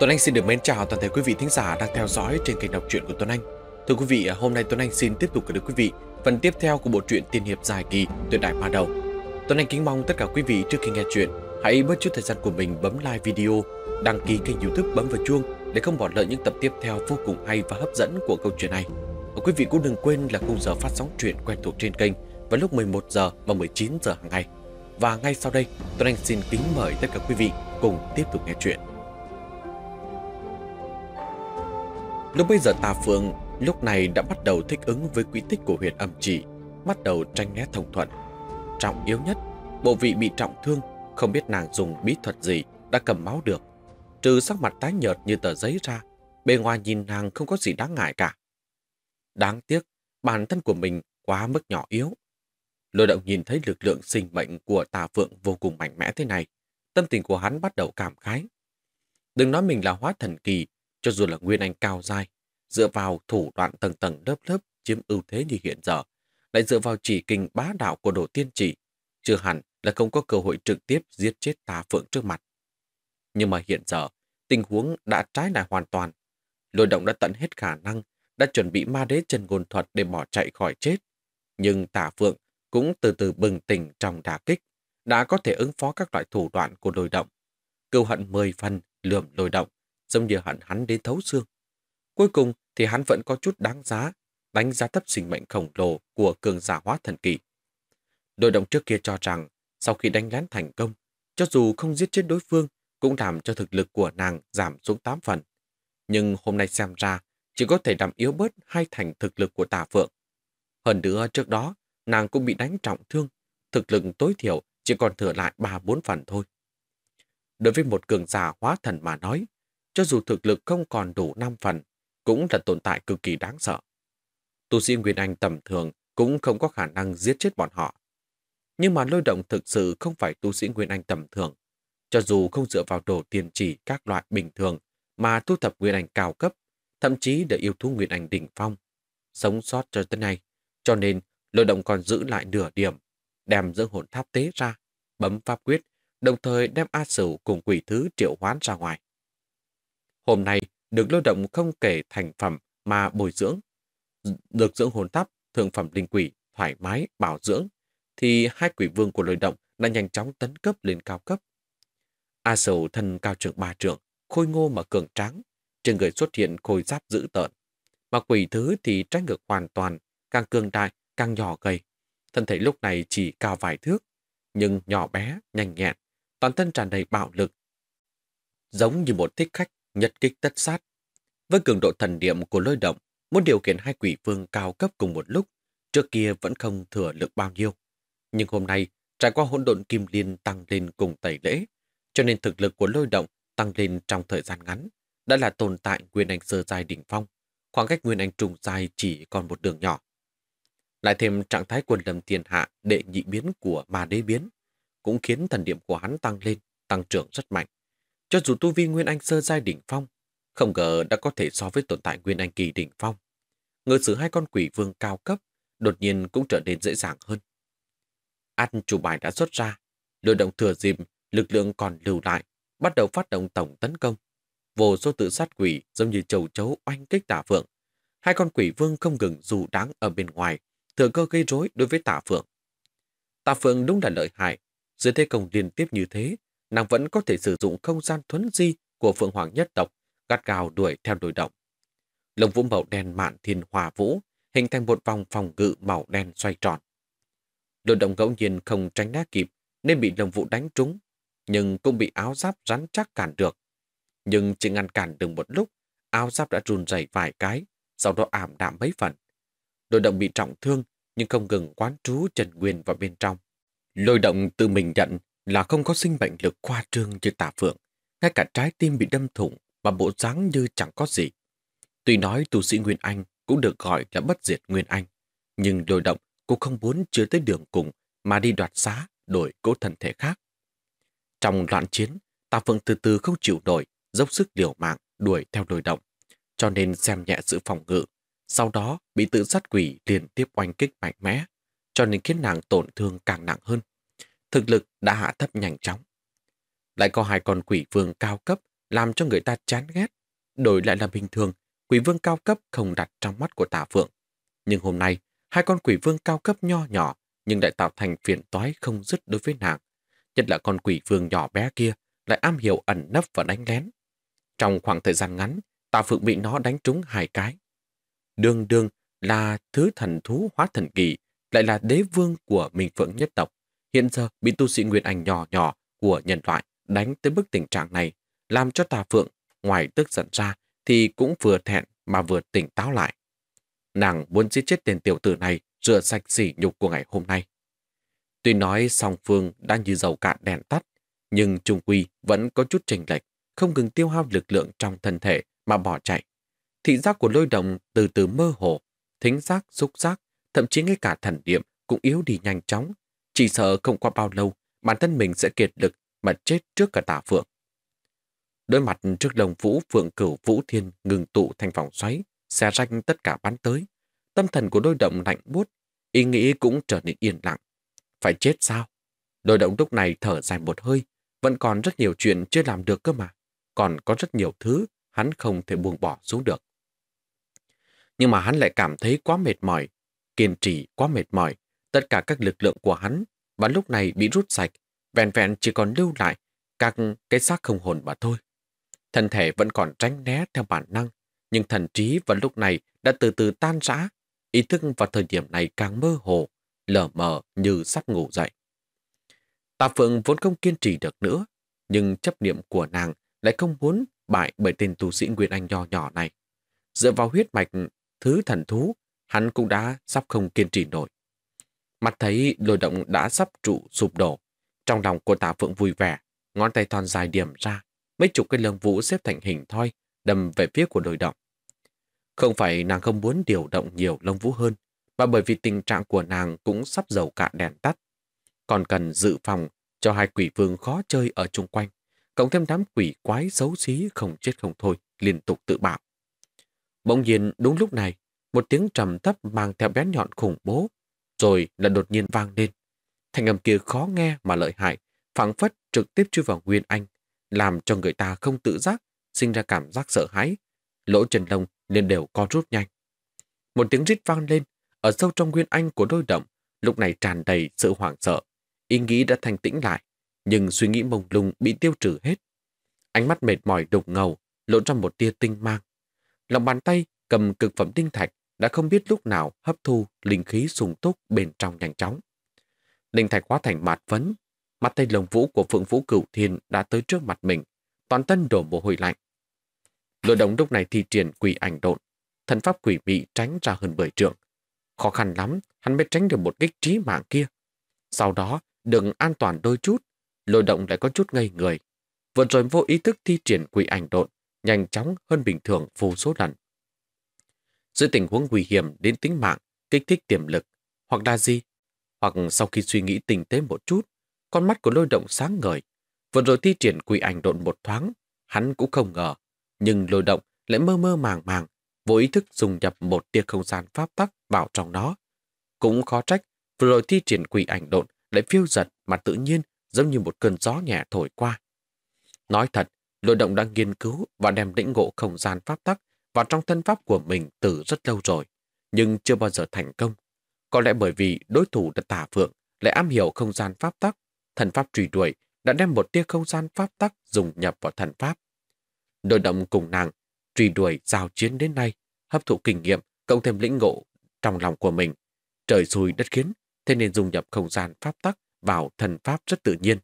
Tuấn Anh xin được mến chào toàn thể quý vị thính giả đang theo dõi trên kênh đọc truyện của Tuấn Anh. Thưa quý vị, hôm nay Tuấn Anh xin tiếp tục gửi đến quý vị phần tiếp theo của bộ truyện tiên hiệp dài kỳ Tuyệt đại ma đầu. Tuấn Anh kính mong tất cả quý vị trước khi nghe truyện hãy bớt chút thời gian của mình bấm like video, đăng ký kênh YouTube bấm vào chuông để không bỏ lỡ những tập tiếp theo vô cùng hay và hấp dẫn của câu chuyện này. Và quý vị cũng đừng quên là khung giờ phát sóng truyện quen thuộc trên kênh vào lúc 11 giờ và 19 giờ hàng ngày. Và ngay sau đây, Tuấn Anh xin kính mời tất cả quý vị cùng tiếp tục nghe truyện. Lúc bây giờ Tà Phượng lúc này đã bắt đầu thích ứng với quỹ tích của huyệt âm chỉ, bắt đầu tranh né thông thuận. Trọng yếu nhất, bộ vị bị trọng thương, không biết nàng dùng bí thuật gì đã cầm máu được. Trừ sắc mặt tái nhợt như tờ giấy ra, bề ngoài nhìn nàng không có gì đáng ngại cả. Đáng tiếc, bản thân của mình quá mức nhỏ yếu. Lôi động nhìn thấy lực lượng sinh mệnh của tà phượng vô cùng mạnh mẽ thế này. Tâm tình của hắn bắt đầu cảm khái. Đừng nói mình là hóa thần kỳ cho dù là Nguyên Anh cao dai, dựa vào thủ đoạn tầng tầng lớp lớp chiếm ưu thế như hiện giờ, lại dựa vào chỉ kinh bá đạo của đồ tiên chỉ, chưa hẳn là không có cơ hội trực tiếp giết chết tà phượng trước mặt. Nhưng mà hiện giờ, tình huống đã trái lại hoàn toàn. Lôi động đã tận hết khả năng, đã chuẩn bị ma đế chân ngôn thuật để bỏ chạy khỏi chết. Nhưng tà phượng cũng từ từ bừng tỉnh trong đà kích, đã có thể ứng phó các loại thủ đoạn của lôi động. Cưu hận 10 phần lượm lôi động, giống như hận hắn đến thấu xương. Cuối cùng thì hắn vẫn có chút đáng giá, đánh giá thấp sinh mệnh khổng lồ của cường giả hóa thần kỳ. Đội động trước kia cho rằng, sau khi đánh lén thành công, cho dù không giết chết đối phương, cũng làm cho thực lực của nàng giảm xuống 8 phần. Nhưng hôm nay xem ra, chỉ có thể làm yếu bớt hai thành thực lực của tà phượng. Hơn nữa trước đó, nàng cũng bị đánh trọng thương, thực lực tối thiểu chỉ còn thừa lại 3-4 phần thôi. Đối với một cường giả hóa thần mà nói, cho dù thực lực không còn đủ 5 phần, cũng là tồn tại cực kỳ đáng sợ. Tu sĩ Nguyên Anh tầm thường cũng không có khả năng giết chết bọn họ. Nhưng mà lôi động thực sự không phải tu sĩ Nguyên Anh tầm thường. Cho dù không dựa vào đồ tiền chỉ các loại bình thường mà thu thập Nguyên Anh cao cấp, thậm chí để yêu thú Nguyên Anh đỉnh phong, sống sót cho tới nay. Cho nên lôi động còn giữ lại nửa điểm, đem dưỡng hồn tháp tế ra, bấm pháp quyết, đồng thời đem A Sửu cùng quỷ thứ triệu hoán ra ngoài. Hôm nay được lưu động không kể thành phẩm mà bồi dưỡng. Được dưỡng hồn tháp, thượng phẩm linh quỷ, thoải mái, bảo dưỡng, thì hai quỷ vương của lôi động đã nhanh chóng tấn cấp lên cao cấp. A sầu thân cao trưởng ba trưởng, khôi ngô mà cường tráng, trên người xuất hiện khôi giáp dữ tợn. Mà quỷ thứ thì trái ngược hoàn toàn, càng cường đại, càng nhỏ gầy. Thân thể lúc này chỉ cao vài thước, nhưng nhỏ bé, nhanh nhẹn, toàn thân tràn đầy bạo lực. Giống như một thích khách nhất kích tất sát. Với cường độ thần niệm của lôi động, muốn điều khiển hai quỷ vương cao cấp cùng một lúc, trước kia vẫn không thừa lực bao nhiêu. Nhưng hôm nay, trải qua hỗn độn kim liên tăng lên cùng tẩy lễ, cho nên thực lực của lôi động tăng lên trong thời gian ngắn, đã là tồn tại nguyên anh sơ dài đỉnh phong, khoảng cách nguyên anh trùng dài chỉ còn một đường nhỏ. Lại thêm trạng thái quần lâm tiền hạ đệ nhị biến của ma đế biến, cũng khiến thần điểm của hắn tăng lên, tăng trưởng rất mạnh. Cho dù tu vi Nguyên Anh sơ giai đỉnh phong, không ngờ đã có thể so với tồn tại Nguyên Anh kỳ đỉnh phong. Ngờ xử hai con quỷ vương cao cấp, đột nhiên cũng trở nên dễ dàng hơn. Ăn chủ bài đã xuất ra, lôi động thừa dìm, lực lượng còn lưu lại, bắt đầu phát động tổng tấn công. Vô số tự sát quỷ giống như chầu chấu oanh kích tả phượng. Hai con quỷ vương không ngừng dù đáng ở bên ngoài, thừa cơ gây rối đối với tả phượng. Tả phượng đúng là lợi hại, dưới thế công liên tiếp như thế, nàng vẫn có thể sử dụng không gian thuấn di của Phượng Hoàng nhất tộc, gắt gào đuổi theo đối động. Lồng vũ màu đen mạn thiên hòa vũ, hình thành một vòng phòng ngự màu đen xoay tròn. Đối động ngẫu nhiên không tránh né kịp, nên bị lồng vũ đánh trúng, nhưng cũng bị áo giáp rắn chắc cản được. Nhưng chỉ ngăn cản được một lúc, áo giáp đã run rẩy vài cái, sau đó ảm đạm mấy phần. Đối động bị trọng thương, nhưng không ngừng quán trú Trần Nguyên vào bên trong. Lôi động tự mình nhận là không có sinh bệnh lực khoa trương như tả phượng, ngay cả trái tim bị đâm thủng và bộ dáng như chẳng có gì. Tuy nói tù sĩ Nguyên Anh cũng được gọi là bất diệt Nguyên Anh, nhưng lôi động cũng không muốn chứa tới đường cùng mà đi đoạt xá đổi cố thần thể khác. Trong loạn chiến, Tà Phượng từ từ không chịu đổi, dốc sức liều mạng đuổi theo lôi động, cho nên xem nhẹ sự phòng ngự. Sau đó bị tự sát quỷ liên tiếp oanh kích mạnh mẽ, cho nên khiến nàng tổn thương càng nặng hơn thực lực đã hạ thấp nhanh chóng. Lại có hai con quỷ vương cao cấp làm cho người ta chán ghét. Đổi lại là bình thường, quỷ vương cao cấp không đặt trong mắt của tả phượng. Nhưng hôm nay, hai con quỷ vương cao cấp nho nhỏ nhưng lại tạo thành phiền toái không dứt đối với nàng. Nhất là con quỷ vương nhỏ bé kia lại am hiểu ẩn nấp và đánh lén. Trong khoảng thời gian ngắn, tà phượng bị nó đánh trúng hai cái. Đường đường là thứ thần thú hóa thần kỳ, lại là đế vương của mình phượng nhất tộc. Hiện giờ bị tu sĩ Nguyên Anh nhỏ nhỏ của nhân loại đánh tới bức tình trạng này, làm cho tà phượng, ngoài tức giận ra thì cũng vừa thẹn mà vừa tỉnh táo lại. Nàng muốn giết chết tên tiểu tử này rửa sạch sỉ nhục của ngày hôm nay. Tuy nói song phương đang như dầu cạn đèn tắt, nhưng Trung Quy vẫn có chút trình lệch, không ngừng tiêu hao lực lượng trong thân thể mà bỏ chạy. Thị giác của lôi động từ từ mơ hồ, thính giác, xúc giác, thậm chí ngay cả thần niệm cũng yếu đi nhanh chóng, chỉ sợ không qua bao lâu, bản thân mình sẽ kiệt lực mà chết trước cả tả phượng. Đôi mặt trước lồng vũ phượng cửu vũ thiên ngừng tụ thành vòng xoáy, xe ranh tất cả bắn tới. Tâm thần của đôi động lạnh buốt, ý nghĩ cũng trở nên yên lặng. Phải chết sao? Đôi động lúc này thở dài một hơi, vẫn còn rất nhiều chuyện chưa làm được cơ mà. Còn có rất nhiều thứ hắn không thể buông bỏ xuống được. Nhưng mà hắn lại cảm thấy quá mệt mỏi, kiên trì quá mệt mỏi, Tất cả các lực lượng của hắn và lúc này bị rút sạch, vẹn vẹn chỉ còn lưu lại các cái xác không hồn mà thôi. Thân thể vẫn còn tránh né theo bản năng, nhưng thần trí vào lúc này đã từ từ tan rã, ý thức vào thời điểm này càng mơ hồ, lờ mờ như sắp ngủ dậy. Tạ Phượng vốn không kiên trì được nữa, nhưng chấp niệm của nàng lại không muốn bại bởi tên tu sĩ Nguyên Anh nhỏ nhỏ này. Dựa vào huyết mạch thứ thần thú, hắn cũng đã sắp không kiên trì nổi. Mặt thấy lôi động đã sắp trụ sụp đổ. Trong lòng của tạ phượng vui vẻ, ngón tay thon dài điểm ra, mấy chục cây lông vũ xếp thành hình thoi, đâm về phía của lôi động. Không phải nàng không muốn điều động nhiều lông vũ hơn, mà bởi vì tình trạng của nàng cũng sắp dầu cạn đèn tắt. Còn cần dự phòng cho hai quỷ vương khó chơi ở chung quanh, cộng thêm đám quỷ quái xấu xí không chết không thôi, liên tục tự bạo. Bỗng nhiên đúng lúc này, một tiếng trầm thấp mang theo bén nhọn khủng bố rồi là đột nhiên vang lên. Thanh âm kia khó nghe mà lợi hại, phẳng phất trực tiếp chui vào Nguyên Anh, làm cho người ta không tự giác, sinh ra cảm giác sợ hãi. Lỗ Trần Long nên đều co rút nhanh. Một tiếng rít vang lên, ở sâu trong Nguyên Anh của đôi động, lúc này tràn đầy sự hoảng sợ. Ý nghĩ đã thanh tĩnh lại, nhưng suy nghĩ mông lung bị tiêu trừ hết. Ánh mắt mệt mỏi đục ngầu, lộ trong một tia tinh mang. Lòng bàn tay cầm cực phẩm tinh thạch, đã không biết lúc nào hấp thu linh khí sung túc bên trong nhanh chóng. Linh thạch hóa thành mạt phấn, mặt tay lồng vũ của Phượng Vũ Cửu Thiên đã tới trước mặt mình, toàn thân đổ mồ hôi lạnh. Lôi đồng lúc này thi triển quỷ ảnh độn, thần pháp quỷ bị tránh ra hơn bởi trượng. Khó khăn lắm, hắn mới tránh được một kích trí mạng kia. Sau đó, đừng an toàn đôi chút, lôi động lại có chút ngây người. Vừa rồi vô ý thức thi triển quỷ ảnh độn, nhanh chóng hơn bình thường vô số lần dưới tình huống nguy hiểm đến tính mạng, kích thích tiềm lực, hoặc đa di, hoặc sau khi suy nghĩ tình tế một chút, con mắt của lôi động sáng ngời. Vừa rồi thi triển quỷ ảnh độn một thoáng, hắn cũng không ngờ, nhưng lôi động lại mơ mơ màng màng, vô ý thức dùng nhập một tia không gian pháp tắc vào trong nó. Cũng khó trách, vừa rồi thi triển quỷ ảnh độn lại phiêu giật mà tự nhiên giống như một cơn gió nhẹ thổi qua. Nói thật, lôi động đang nghiên cứu và đem lĩnh ngộ không gian pháp tắc vào trong thân pháp của mình từ rất lâu rồi, nhưng chưa bao giờ thành công. Có lẽ bởi vì đối thủ đã tả phượng, lại am hiểu không gian pháp tắc, thần pháp truy đuổi đã đem một tia không gian pháp tắc dùng nhập vào thần pháp. Đội động cùng nàng, truy đuổi giao chiến đến nay, hấp thụ kinh nghiệm, cộng thêm lĩnh ngộ trong lòng của mình. Trời xui đất khiến, thế nên dùng nhập không gian pháp tắc vào thần pháp rất tự nhiên.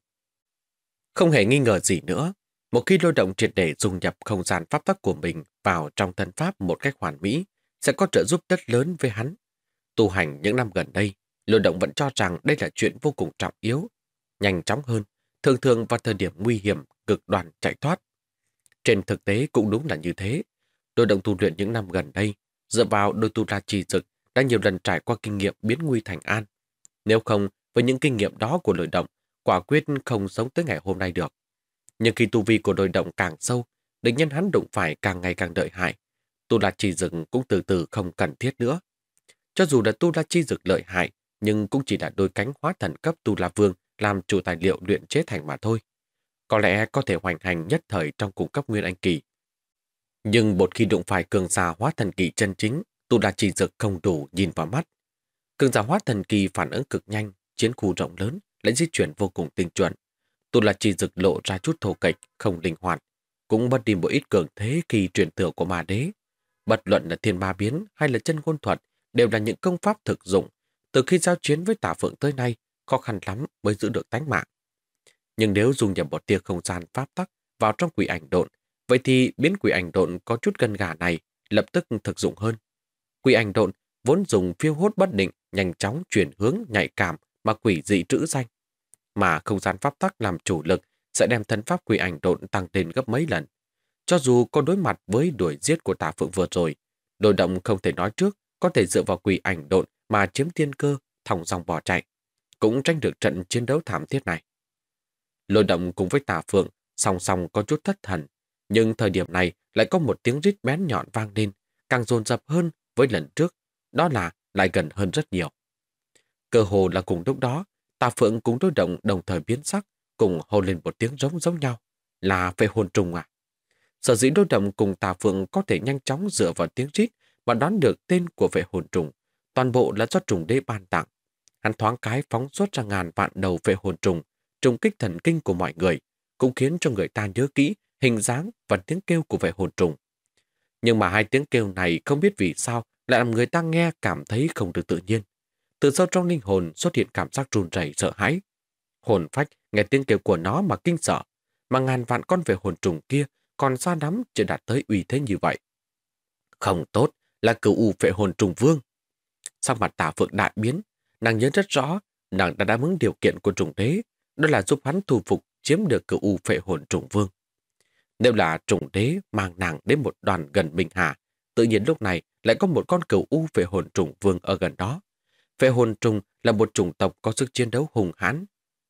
Không hề nghi ngờ gì nữa, một khi lôi động triệt để dùng nhập không gian pháp tắc của mình vào trong thân pháp một cách hoàn mỹ, sẽ có trợ giúp rất lớn với hắn. Tu hành những năm gần đây, lôi động vẫn cho rằng đây là chuyện vô cùng trọng yếu. Nhanh chóng hơn, thường thường vào thời điểm nguy hiểm, cực đoan chạy thoát. Trên thực tế cũng đúng là như thế. Lôi động tu luyện những năm gần đây, dựa vào đôi tu la trì dực đã nhiều lần trải qua kinh nghiệm biến nguy thành an. Nếu không, với những kinh nghiệm đó của lôi động, quả quyết không sống tới ngày hôm nay được. Nhưng khi tu vi của đội động càng sâu, địch nhân hắn đụng phải càng ngày càng đợi hại. Tu La Chi Dực cũng từ từ không cần thiết nữa. Cho dù là Tu La Chi Dực lợi hại, nhưng cũng chỉ là đôi cánh hóa thần cấp Tu La Vương làm chủ tài liệu luyện chế thành mà thôi. Có lẽ có thể hoành hành nhất thời trong cung cấp nguyên anh kỳ. Nhưng một khi đụng phải cường giả hóa thần kỳ chân chính, Tu La Chi Dực không đủ nhìn vào mắt. Cường giả hóa thần kỳ phản ứng cực nhanh, chiến khu rộng lớn, lại di chuyển vô cùng tinh chuẩn tôi là chỉ rực lộ ra chút thổ kịch, không linh hoạt, cũng mất đi một ít cường thế khi truyền thừa của ma đế. Bất luận là thiên ma biến hay là chân ngôn thuật đều là những công pháp thực dụng. Từ khi giao chiến với tà phượng tới nay, khó khăn lắm mới giữ được tánh mạng. Nhưng nếu dùng nhập một tia không gian pháp tắc vào trong quỷ ảnh độn, vậy thì biến quỷ ảnh độn có chút gần gà này lập tức thực dụng hơn. Quỷ ảnh độn vốn dùng phiêu hốt bất định, nhanh chóng chuyển hướng nhạy cảm mà quỷ dị trữ danh mà không gian pháp tắc làm chủ lực sẽ đem thân pháp quỷ ảnh độn tăng lên gấp mấy lần. Cho dù có đối mặt với đuổi giết của tà phượng vừa rồi, đội động không thể nói trước, có thể dựa vào quỷ ảnh độn mà chiếm tiên cơ, thòng dòng bỏ chạy, cũng tranh được trận chiến đấu thảm thiết này. Lôi động cùng với tà phượng, song song có chút thất thần, nhưng thời điểm này lại có một tiếng rít bén nhọn vang lên, càng dồn dập hơn với lần trước, đó là lại gần hơn rất nhiều. Cơ hồ là cùng lúc đó, Tà Phượng cùng đối động đồng thời biến sắc, cùng hô lên một tiếng giống giống nhau, là về hồn trùng à. Sở dĩ đối động cùng Tà Phượng có thể nhanh chóng dựa vào tiếng rít và đoán được tên của vệ hồn trùng, toàn bộ là do trùng đế ban tặng. Hắn thoáng cái phóng xuất ra ngàn vạn đầu vệ hồn trùng, trùng kích thần kinh của mọi người, cũng khiến cho người ta nhớ kỹ hình dáng và tiếng kêu của vệ hồn trùng. Nhưng mà hai tiếng kêu này không biết vì sao lại làm người ta nghe cảm thấy không được tự nhiên từ sâu trong linh hồn xuất hiện cảm giác run rẩy sợ hãi. Hồn phách nghe tiếng kêu của nó mà kinh sợ, mà ngàn vạn con về hồn trùng kia còn xa lắm chưa đạt tới uy thế như vậy. Không tốt là cửu u vệ hồn trùng vương. Sang mặt tả phượng đại biến, nàng nhớ rất rõ nàng đã đáp ứng điều kiện của trùng đế, đó là giúp hắn thu phục chiếm được cửu u vệ hồn trùng vương. Nếu là trùng đế mang nàng đến một đoàn gần minh Hà, tự nhiên lúc này lại có một con cửu u về hồn trùng vương ở gần đó. Vệ hồn trùng là một chủng tộc có sức chiến đấu hùng hãn.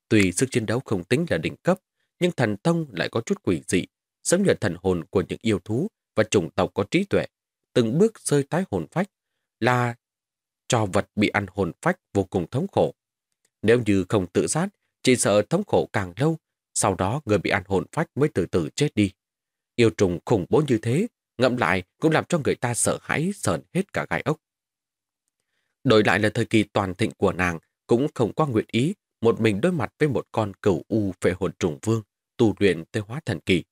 Tùy sức chiến đấu không tính là đỉnh cấp, nhưng thần thông lại có chút quỷ dị, giống như thần hồn của những yêu thú và chủng tộc có trí tuệ, từng bước rơi tái hồn phách, là cho vật bị ăn hồn phách vô cùng thống khổ. Nếu như không tự sát, chỉ sợ thống khổ càng lâu, sau đó người bị ăn hồn phách mới từ từ chết đi. Yêu trùng khủng bố như thế, ngậm lại cũng làm cho người ta sợ hãi sợn hết cả gai ốc. Đổi lại là thời kỳ toàn thịnh của nàng cũng không qua nguyện ý một mình đối mặt với một con cửu u về hồn trùng vương, tu luyện tới hóa thần kỳ.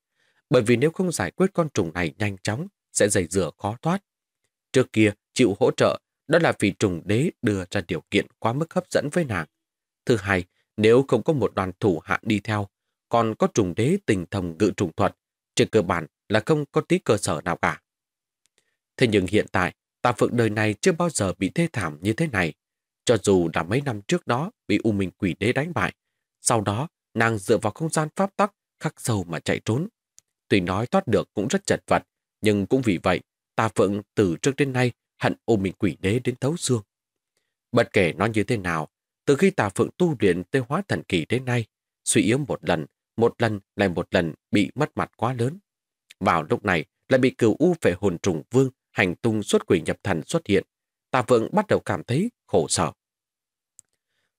Bởi vì nếu không giải quyết con trùng này nhanh chóng, sẽ dày dừa khó thoát. Trước kia, chịu hỗ trợ, đó là vì trùng đế đưa ra điều kiện quá mức hấp dẫn với nàng. Thứ hai, nếu không có một đoàn thủ hạ đi theo, còn có trùng đế tình thầm ngự trùng thuật, trên cơ bản là không có tí cơ sở nào cả. Thế nhưng hiện tại, Tà Phượng đời này chưa bao giờ bị thê thảm như thế này. Cho dù đã mấy năm trước đó bị U Minh Quỷ Đế đánh bại, sau đó nàng dựa vào không gian pháp tắc khắc sâu mà chạy trốn. Tuy nói thoát được cũng rất chật vật, nhưng cũng vì vậy, Tà Phượng từ trước đến nay hận U Minh Quỷ Đế đến thấu xương. Bất kể nó như thế nào, từ khi Tà Phượng tu luyện tới hóa thần kỳ đến nay, suy yếu một lần, một lần lại một lần bị mất mặt quá lớn. Vào lúc này lại bị cửu u phệ hồn trùng vương hành tung xuất quỷ nhập thần xuất hiện, Tà Phượng bắt đầu cảm thấy khổ sở.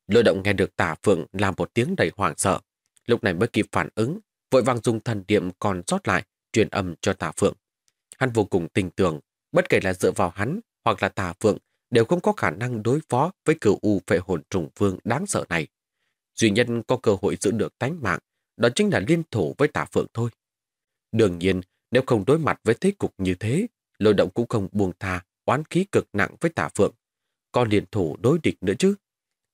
Lôi động nghe được Tà Phượng làm một tiếng đầy hoảng sợ, lúc này mới kịp phản ứng, vội vàng dùng thần niệm còn sót lại truyền âm cho Tà Phượng. Hắn vô cùng tình tưởng, bất kể là dựa vào hắn hoặc là Tà Phượng đều không có khả năng đối phó với cửu u phệ hồn trùng vương đáng sợ này. Duy nhân có cơ hội giữ được tánh mạng, đó chính là liên thủ với Tà Phượng thôi. Đương nhiên, nếu không đối mặt với thế cục như thế, Lôi động cũng không buông tha, oán khí cực nặng với tả phượng. còn liền thủ đối địch nữa chứ.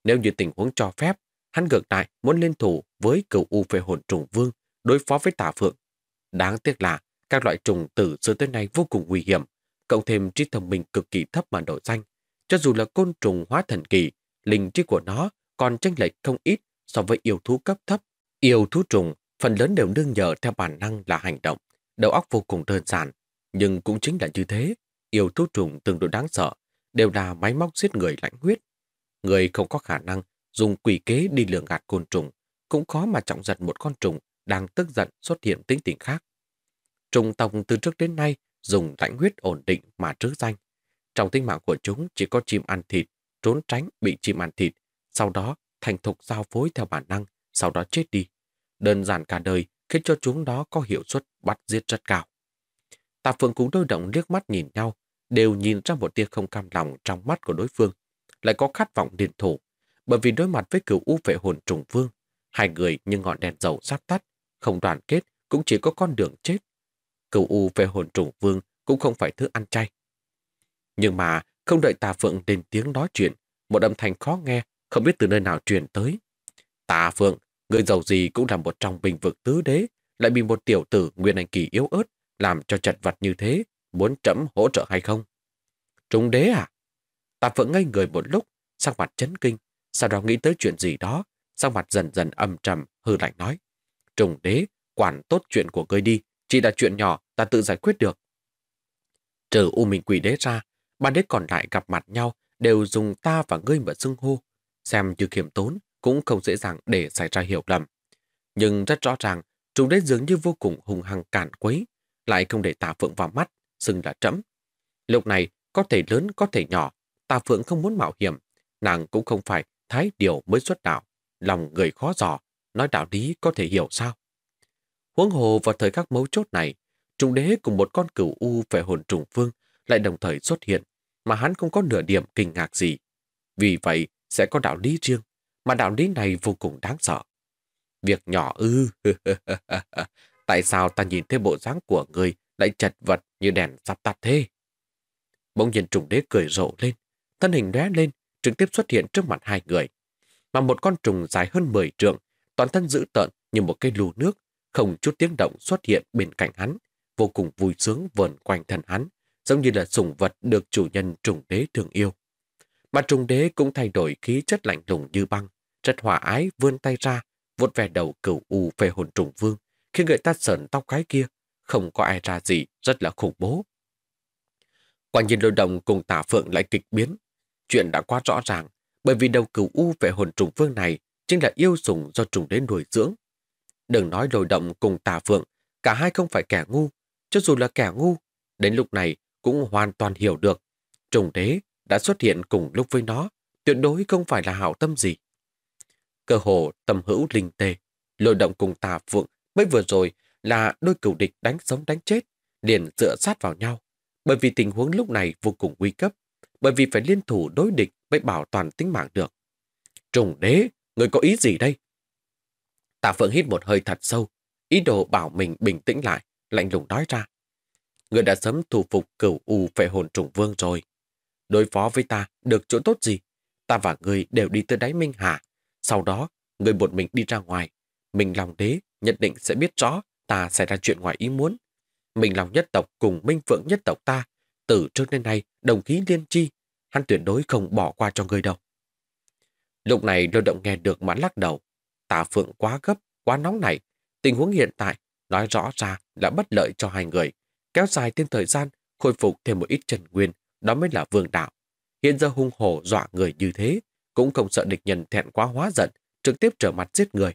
Nếu như tình huống cho phép, hắn ngược lại muốn liên thủ với cựu u về hồn trùng vương đối phó với tả phượng. Đáng tiếc là các loại trùng từ xưa tới nay vô cùng nguy hiểm, cộng thêm trí thông minh cực kỳ thấp mà nổi danh. Cho dù là côn trùng hóa thần kỳ, linh trí của nó còn tranh lệch không ít so với yêu thú cấp thấp. Yêu thú trùng phần lớn đều nương nhờ theo bản năng là hành động, đầu óc vô cùng đơn giản, nhưng cũng chính là như thế, yêu thú trùng tương đối đáng sợ, đều là máy móc giết người lãnh huyết. Người không có khả năng dùng quỷ kế đi lừa gạt côn trùng, cũng khó mà trọng giật một con trùng đang tức giận xuất hiện tính tình khác. Trùng tông từ trước đến nay dùng lãnh huyết ổn định mà trứ danh. Trong tính mạng của chúng chỉ có chim ăn thịt, trốn tránh bị chim ăn thịt, sau đó thành thục giao phối theo bản năng, sau đó chết đi. Đơn giản cả đời khiến cho chúng đó có hiệu suất bắt giết rất cao. Tạ Phượng cũng đôi động liếc mắt nhìn nhau, đều nhìn ra một tia không cam lòng trong mắt của đối phương, lại có khát vọng điện thủ. Bởi vì đối mặt với cửu u vệ hồn trùng vương, hai người như ngọn đèn dầu sắp tắt, không đoàn kết cũng chỉ có con đường chết. Cửu u vệ hồn trùng vương cũng không phải thứ ăn chay. Nhưng mà không đợi Tà Phượng lên tiếng nói chuyện, một âm thanh khó nghe, không biết từ nơi nào truyền tới. Tà Phượng, người giàu gì cũng là một trong bình vực tứ đế, lại bị một tiểu tử Nguyên Anh Kỳ yếu ớt, làm cho chật vật như thế, muốn trẫm hỗ trợ hay không? Trung đế à? Tạp vẫn ngay người một lúc, sang mặt chấn kinh, sau đó nghĩ tới chuyện gì đó, sang mặt dần dần âm trầm, hư lạnh nói. Trung đế, quản tốt chuyện của ngươi đi, chỉ là chuyện nhỏ, ta tự giải quyết được. Trừ U Minh Quỷ Đế ra, ba đế còn lại gặp mặt nhau đều dùng ta và ngươi mở xưng hô. Xem như kiềm tốn, cũng không dễ dàng để xảy ra hiểu lầm. Nhưng rất rõ ràng, chúng đế dường như vô cùng hùng hăng cản quấy, lại không để Tà Phượng vào mắt, xưng là trẫm. Lúc này, có thể lớn có thể nhỏ, Tà Phượng không muốn mạo hiểm, nàng cũng không phải thái điều mới xuất đạo, lòng người khó dò, nói đạo lý có thể hiểu sao. Huống hồ vào thời khắc mấu chốt này, trung đế cùng một con cửu u về hồn trùng vương lại đồng thời xuất hiện, mà hắn không có nửa điểm kinh ngạc gì. Vì vậy, sẽ có đạo lý riêng, mà đạo lý này vô cùng đáng sợ. Việc nhỏ ư, tại sao ta nhìn thấy bộ dáng của người lại chật vật như đèn sắp tắt thế? Bỗng nhiên trùng đế cười rộ lên, thân hình lóe lên, trực tiếp xuất hiện trước mặt hai người. Mà một con trùng dài hơn 10 trượng, toàn thân dữ tợn như một cây lù nước, không chút tiếng động xuất hiện bên cạnh hắn, vô cùng vui sướng vờn quanh thân hắn, giống như là sủng vật được chủ nhân trùng đế thương yêu. Mà trùng đế cũng thay đổi khí chất lạnh lùng như băng, rất hòa ái vươn tay ra, vuốt về đầu cửu u về hồn trùng vương, khi người ta sờn tóc cái kia, không có ai ra gì, rất là khủng bố. Quả nhìn lôi đồng cùng tả phượng lại kịch biến. Chuyện đã quá rõ ràng, bởi vì đầu cửu u về hồn trùng vương này chính là yêu sùng do trùng đến nuôi dưỡng. Đừng nói lôi động cùng tà phượng, cả hai không phải kẻ ngu, cho dù là kẻ ngu, đến lúc này cũng hoàn toàn hiểu được. Trùng đế đã xuất hiện cùng lúc với nó, tuyệt đối không phải là hảo tâm gì. Cơ hồ tâm hữu linh tề lôi động cùng tà phượng Mới vừa rồi là đôi cựu địch đánh sống đánh chết, liền dựa sát vào nhau. Bởi vì tình huống lúc này vô cùng nguy cấp, bởi vì phải liên thủ đối địch mới bảo toàn tính mạng được. Trùng đế, người có ý gì đây? Tạ Phượng hít một hơi thật sâu, ý đồ bảo mình bình tĩnh lại, lạnh lùng nói ra. Người đã sớm thủ phục cửu u phệ hồn trùng vương rồi. Đối phó với ta được chỗ tốt gì? Ta và người đều đi tới đáy Minh Hà. Sau đó, người một mình đi ra ngoài. Mình lòng đế nhất định sẽ biết rõ ta xảy ra chuyện ngoài ý muốn. Mình lòng nhất tộc cùng Minh Phượng nhất tộc ta, từ trước đến nay đồng khí liên chi, hắn tuyệt đối không bỏ qua cho ngươi đâu. Lúc này lôi động nghe được mãn lắc đầu. tà Phượng quá gấp, quá nóng này. Tình huống hiện tại, nói rõ ra là bất lợi cho hai người. Kéo dài thêm thời gian, khôi phục thêm một ít trần nguyên, đó mới là vương đạo. Hiện giờ hung hồ dọa người như thế, cũng không sợ địch nhân thẹn quá hóa giận, trực tiếp trở mặt giết người,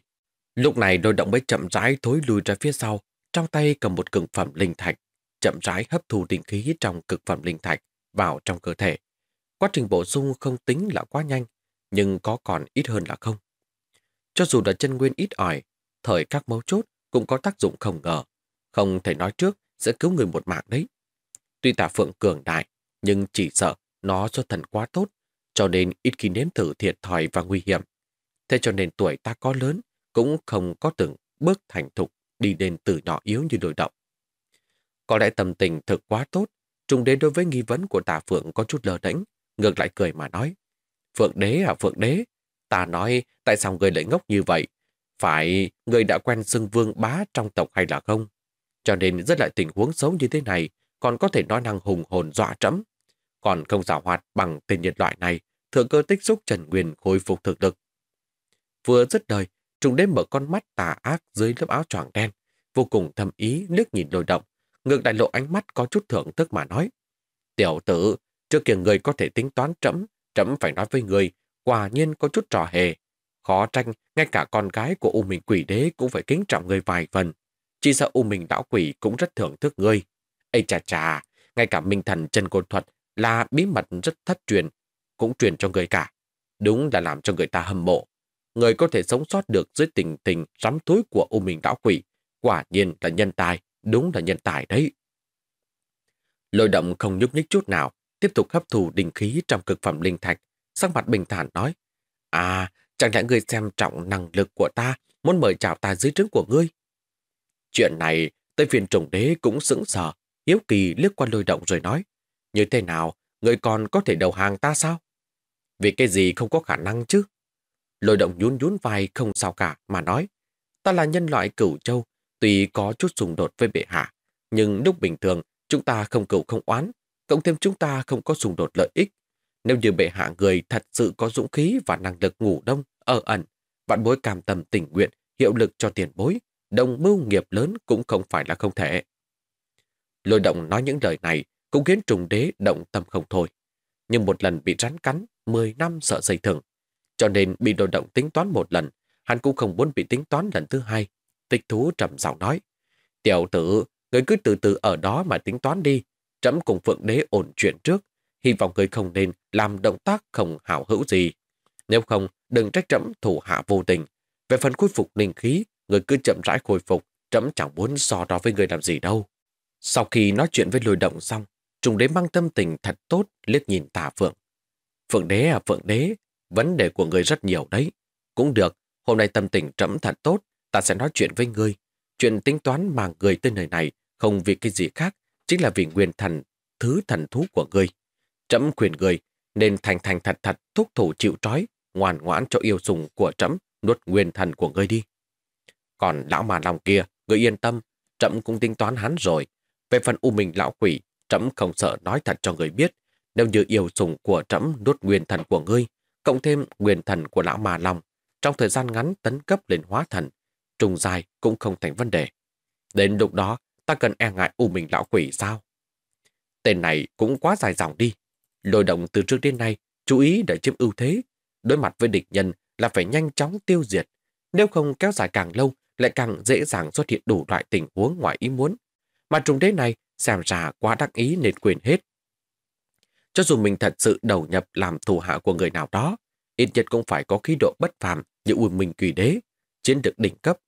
Lúc này đôi động mới chậm rãi thối lùi ra phía sau, trong tay cầm một cực phẩm linh thạch, chậm rãi hấp thu định khí trong cực phẩm linh thạch vào trong cơ thể. Quá trình bổ sung không tính là quá nhanh, nhưng có còn ít hơn là không. Cho dù là chân nguyên ít ỏi, thời các mấu chốt cũng có tác dụng không ngờ. Không thể nói trước sẽ cứu người một mạng đấy. Tuy tà phượng cường đại, nhưng chỉ sợ nó do thần quá tốt, cho nên ít khi nếm thử thiệt thòi và nguy hiểm. Thế cho nên tuổi ta có lớn, cũng không có từng bước thành thục đi đến từ nhỏ yếu như đổi động. Có lẽ tâm tình thực quá tốt, Trung Đế đối với nghi vấn của tả Phượng có chút lờ đánh, ngược lại cười mà nói. Phượng Đế à Phượng Đế, ta nói tại sao người lại ngốc như vậy? Phải người đã quen xưng vương bá trong tộc hay là không? Cho nên rất lại tình huống xấu như thế này, còn có thể nói năng hùng hồn dọa trẫm còn không giảo hoạt bằng tên nhân loại này, thượng cơ tích xúc Trần Nguyên khôi phục thực lực. Vừa dứt đời, Trùng đêm mở con mắt tà ác dưới lớp áo choàng đen, vô cùng thầm ý nước nhìn lồi động, ngược đại lộ ánh mắt có chút thưởng thức mà nói. Tiểu tử, trước kia người có thể tính toán trẫm, trẫm phải nói với người, quả nhiên có chút trò hề. Khó tranh, ngay cả con gái của U Minh Quỷ Đế cũng phải kính trọng người vài phần. Chỉ sợ U Minh đảo Quỷ cũng rất thưởng thức người. Ây chà chà, ngay cả Minh Thần Trần Côn Thuật là bí mật rất thất truyền, cũng truyền cho người cả. Đúng là làm cho người ta hâm mộ người có thể sống sót được dưới tình tình rắm túi của U Minh Lão Quỷ. Quả nhiên là nhân tài, đúng là nhân tài đấy. Lôi động không nhúc nhích chút nào, tiếp tục hấp thụ đình khí trong cực phẩm linh thạch, sắc mặt bình thản nói. À, chẳng lẽ ngươi xem trọng năng lực của ta, muốn mời chào ta dưới trướng của ngươi? Chuyện này, tới phiền trùng đế cũng sững sờ, hiếu kỳ liếc qua lôi động rồi nói. Như thế nào, ngươi còn có thể đầu hàng ta sao? Vì cái gì không có khả năng chứ? Lôi động nhún nhún vai không sao cả mà nói. Ta là nhân loại cửu châu, tuy có chút xung đột với bệ hạ, nhưng lúc bình thường chúng ta không cửu không oán, cộng thêm chúng ta không có xung đột lợi ích. Nếu như bệ hạ người thật sự có dũng khí và năng lực ngủ đông, ở ẩn, vạn bối cảm tâm tình nguyện, hiệu lực cho tiền bối, đồng mưu nghiệp lớn cũng không phải là không thể. Lôi động nói những lời này cũng khiến trùng đế động tâm không thôi. Nhưng một lần bị rắn cắn, 10 năm sợ dây thừng, cho nên bị đồn động tính toán một lần, hắn cũng không muốn bị tính toán lần thứ hai. Tịch thú trầm giọng nói, tiểu tử, người cứ từ từ ở đó mà tính toán đi. Trẫm cùng phượng đế ổn chuyện trước, hy vọng người không nên làm động tác không hảo hữu gì. Nếu không, đừng trách trẫm thủ hạ vô tình. Về phần khôi phục linh khí, người cứ chậm rãi khôi phục, trẫm chẳng muốn so đo với người làm gì đâu. Sau khi nói chuyện với lôi động xong, trùng đế mang tâm tình thật tốt liếc nhìn tả phượng. Phượng đế à phượng đế, Vấn đề của người rất nhiều đấy. Cũng được, hôm nay tâm tình trẫm thật tốt, ta sẽ nói chuyện với ngươi. Chuyện tính toán mà người tên nơi này không vì cái gì khác, chính là vì nguyên thần, thứ thần thú của ngươi. Trẫm quyền ngươi nên thành thành thật thật thúc thủ chịu trói, ngoan ngoãn cho yêu sùng của trẫm nuốt nguyên thần của ngươi đi. Còn lão mà lòng kia, ngươi yên tâm, trẫm cũng tính toán hắn rồi. Về phần u mình lão quỷ, trẫm không sợ nói thật cho người biết. Nếu như yêu sùng của trẫm nuốt nguyên thần của ngươi, cộng thêm quyền thần của lão mà long, trong thời gian ngắn tấn cấp lên hóa thần, trùng dài cũng không thành vấn đề. Đến lúc đó, ta cần e ngại u mình lão quỷ sao? Tên này cũng quá dài dòng đi. Lôi động từ trước đến nay, chú ý để chiếm ưu thế. Đối mặt với địch nhân là phải nhanh chóng tiêu diệt. Nếu không kéo dài càng lâu, lại càng dễ dàng xuất hiện đủ loại tình huống ngoài ý muốn. Mà trùng đế này xem ra quá đắc ý nên quyền hết. Cho dù mình thật sự đầu nhập làm thù hạ của người nào đó, ít nhất cũng phải có khí độ bất phàm như U Minh Quỷ Đế, chiến được đỉnh cấp.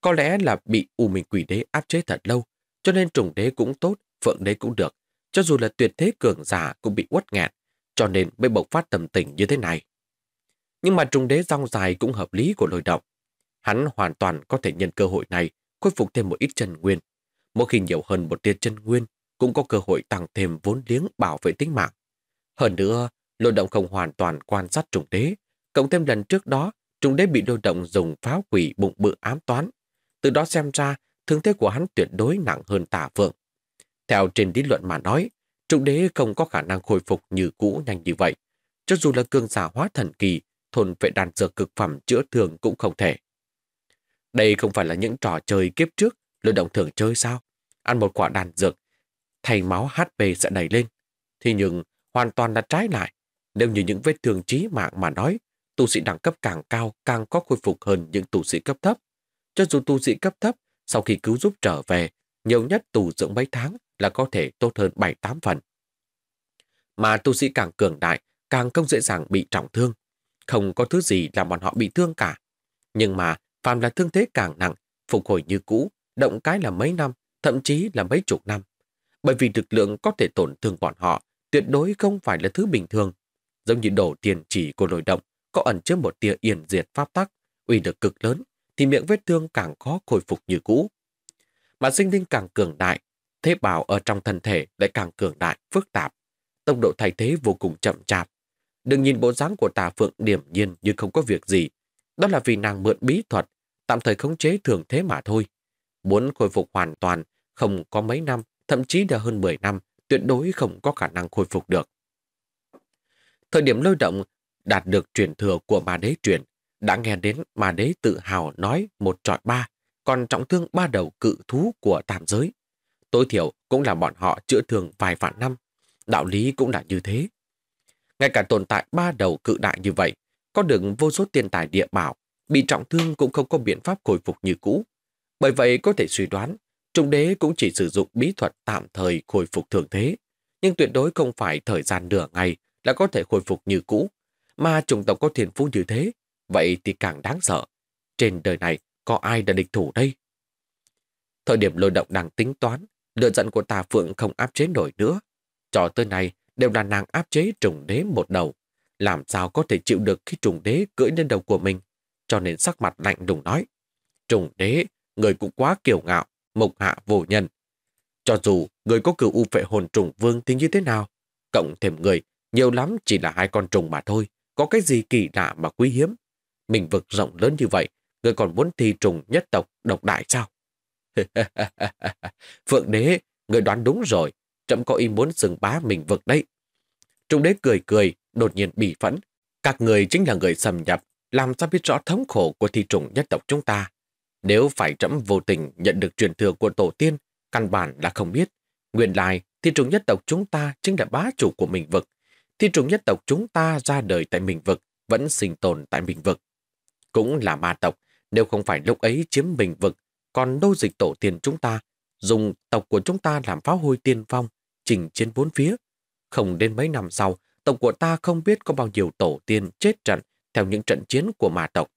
Có lẽ là bị U Minh Quỷ Đế áp chế thật lâu, cho nên trùng đế cũng tốt, phượng đế cũng được. Cho dù là tuyệt thế cường giả cũng bị quất nghẹt, cho nên mới bộc phát tầm tình như thế này. Nhưng mà trùng đế rong dài cũng hợp lý của lôi động. Hắn hoàn toàn có thể nhân cơ hội này khôi phục thêm một ít chân nguyên. Mỗi khi nhiều hơn một tia chân nguyên, cũng có cơ hội tăng thêm vốn liếng bảo vệ tính mạng. Hơn nữa, lôi động không hoàn toàn quan sát trùng đế. Cộng thêm lần trước đó, trùng đế bị lôi động dùng pháo quỷ bụng bự ám toán. Từ đó xem ra, thương thế của hắn tuyệt đối nặng hơn tả vượng. Theo trên lý luận mà nói, trùng đế không có khả năng khôi phục như cũ nhanh như vậy. Cho dù là cương giả hóa thần kỳ, thôn vệ đàn dược cực phẩm chữa thường cũng không thể. Đây không phải là những trò chơi kiếp trước, lôi động thường chơi sao? Ăn một quả đàn dược, thay máu HP sẽ đầy lên. Thế nhưng, hoàn toàn là trái lại. Nếu như những vết thương trí mạng mà nói, tu sĩ đẳng cấp càng cao càng có khôi phục hơn những tu sĩ cấp thấp. Cho dù tu sĩ cấp thấp, sau khi cứu giúp trở về, nhiều nhất tù dưỡng mấy tháng là có thể tốt hơn 7-8 phần. Mà tu sĩ càng cường đại, càng không dễ dàng bị trọng thương. Không có thứ gì làm bọn họ bị thương cả. Nhưng mà, phàm là thương thế càng nặng, phục hồi như cũ, động cái là mấy năm, thậm chí là mấy chục năm. Bởi vì lực lượng có thể tổn thương bọn họ tuyệt đối không phải là thứ bình thường. Giống như đổ tiền chỉ của nồi động, có ẩn chứa một tia yền diệt pháp tắc, uy lực cực lớn, thì miệng vết thương càng khó khôi phục như cũ. Mà sinh linh càng cường đại, thế bào ở trong thân thể lại càng cường đại, phức tạp. Tốc độ thay thế vô cùng chậm chạp. Đừng nhìn bộ dáng của tà phượng điểm nhiên như không có việc gì. Đó là vì nàng mượn bí thuật, tạm thời khống chế thường thế mà thôi. Muốn khôi phục hoàn toàn, không có mấy năm, thậm chí là hơn 10 năm tuyệt đối không có khả năng khôi phục được. Thời điểm lôi động đạt được truyền thừa của ma đế truyền, đã nghe đến ma đế tự hào nói một trọi ba, còn trọng thương ba đầu cự thú của tam giới. Tối thiểu cũng là bọn họ chữa thường vài vạn năm, đạo lý cũng là như thế. Ngay cả tồn tại ba đầu cự đại như vậy, có được vô số tiền tài địa bảo, bị trọng thương cũng không có biện pháp khôi phục như cũ. Bởi vậy có thể suy đoán Trung đế cũng chỉ sử dụng bí thuật tạm thời khôi phục thường thế, nhưng tuyệt đối không phải thời gian nửa ngày là có thể khôi phục như cũ. Mà chủng tộc có thiền phú như thế, vậy thì càng đáng sợ. Trên đời này có ai là địch thủ đây? Thời điểm lôi động đang tính toán, lựa giận của tà phượng không áp chế nổi nữa. Cho tới này đều là nàng áp chế trùng đế một đầu. Làm sao có thể chịu được khi trùng đế cưỡi lên đầu của mình? Cho nên sắc mặt lạnh đùng nói. Trùng đế, người cũng quá kiều ngạo, mục hạ vô nhân. Cho dù người có cửu u phệ hồn trùng vương thì như thế nào, cộng thêm người, nhiều lắm chỉ là hai con trùng mà thôi, có cái gì kỳ lạ mà quý hiếm. Mình vực rộng lớn như vậy, người còn muốn thi trùng nhất tộc độc đại sao? Phượng đế, người đoán đúng rồi, trẫm có ý muốn xưng bá mình vực đấy. Trung đế cười cười, đột nhiên bị phẫn. Các người chính là người xâm nhập, làm sao biết rõ thống khổ của thi trùng nhất tộc chúng ta. Nếu phải trẫm vô tình nhận được truyền thừa của tổ tiên, căn bản là không biết. Nguyên lai, thiên trùng nhất tộc chúng ta chính là bá chủ của mình vực. Thiên trùng nhất tộc chúng ta ra đời tại mình vực, vẫn sinh tồn tại mình vực. Cũng là ma tộc, nếu không phải lúc ấy chiếm mình vực, còn đô dịch tổ tiên chúng ta, dùng tộc của chúng ta làm pháo hôi tiên phong, trình trên bốn phía. Không đến mấy năm sau, tộc của ta không biết có bao nhiêu tổ tiên chết trận theo những trận chiến của ma tộc.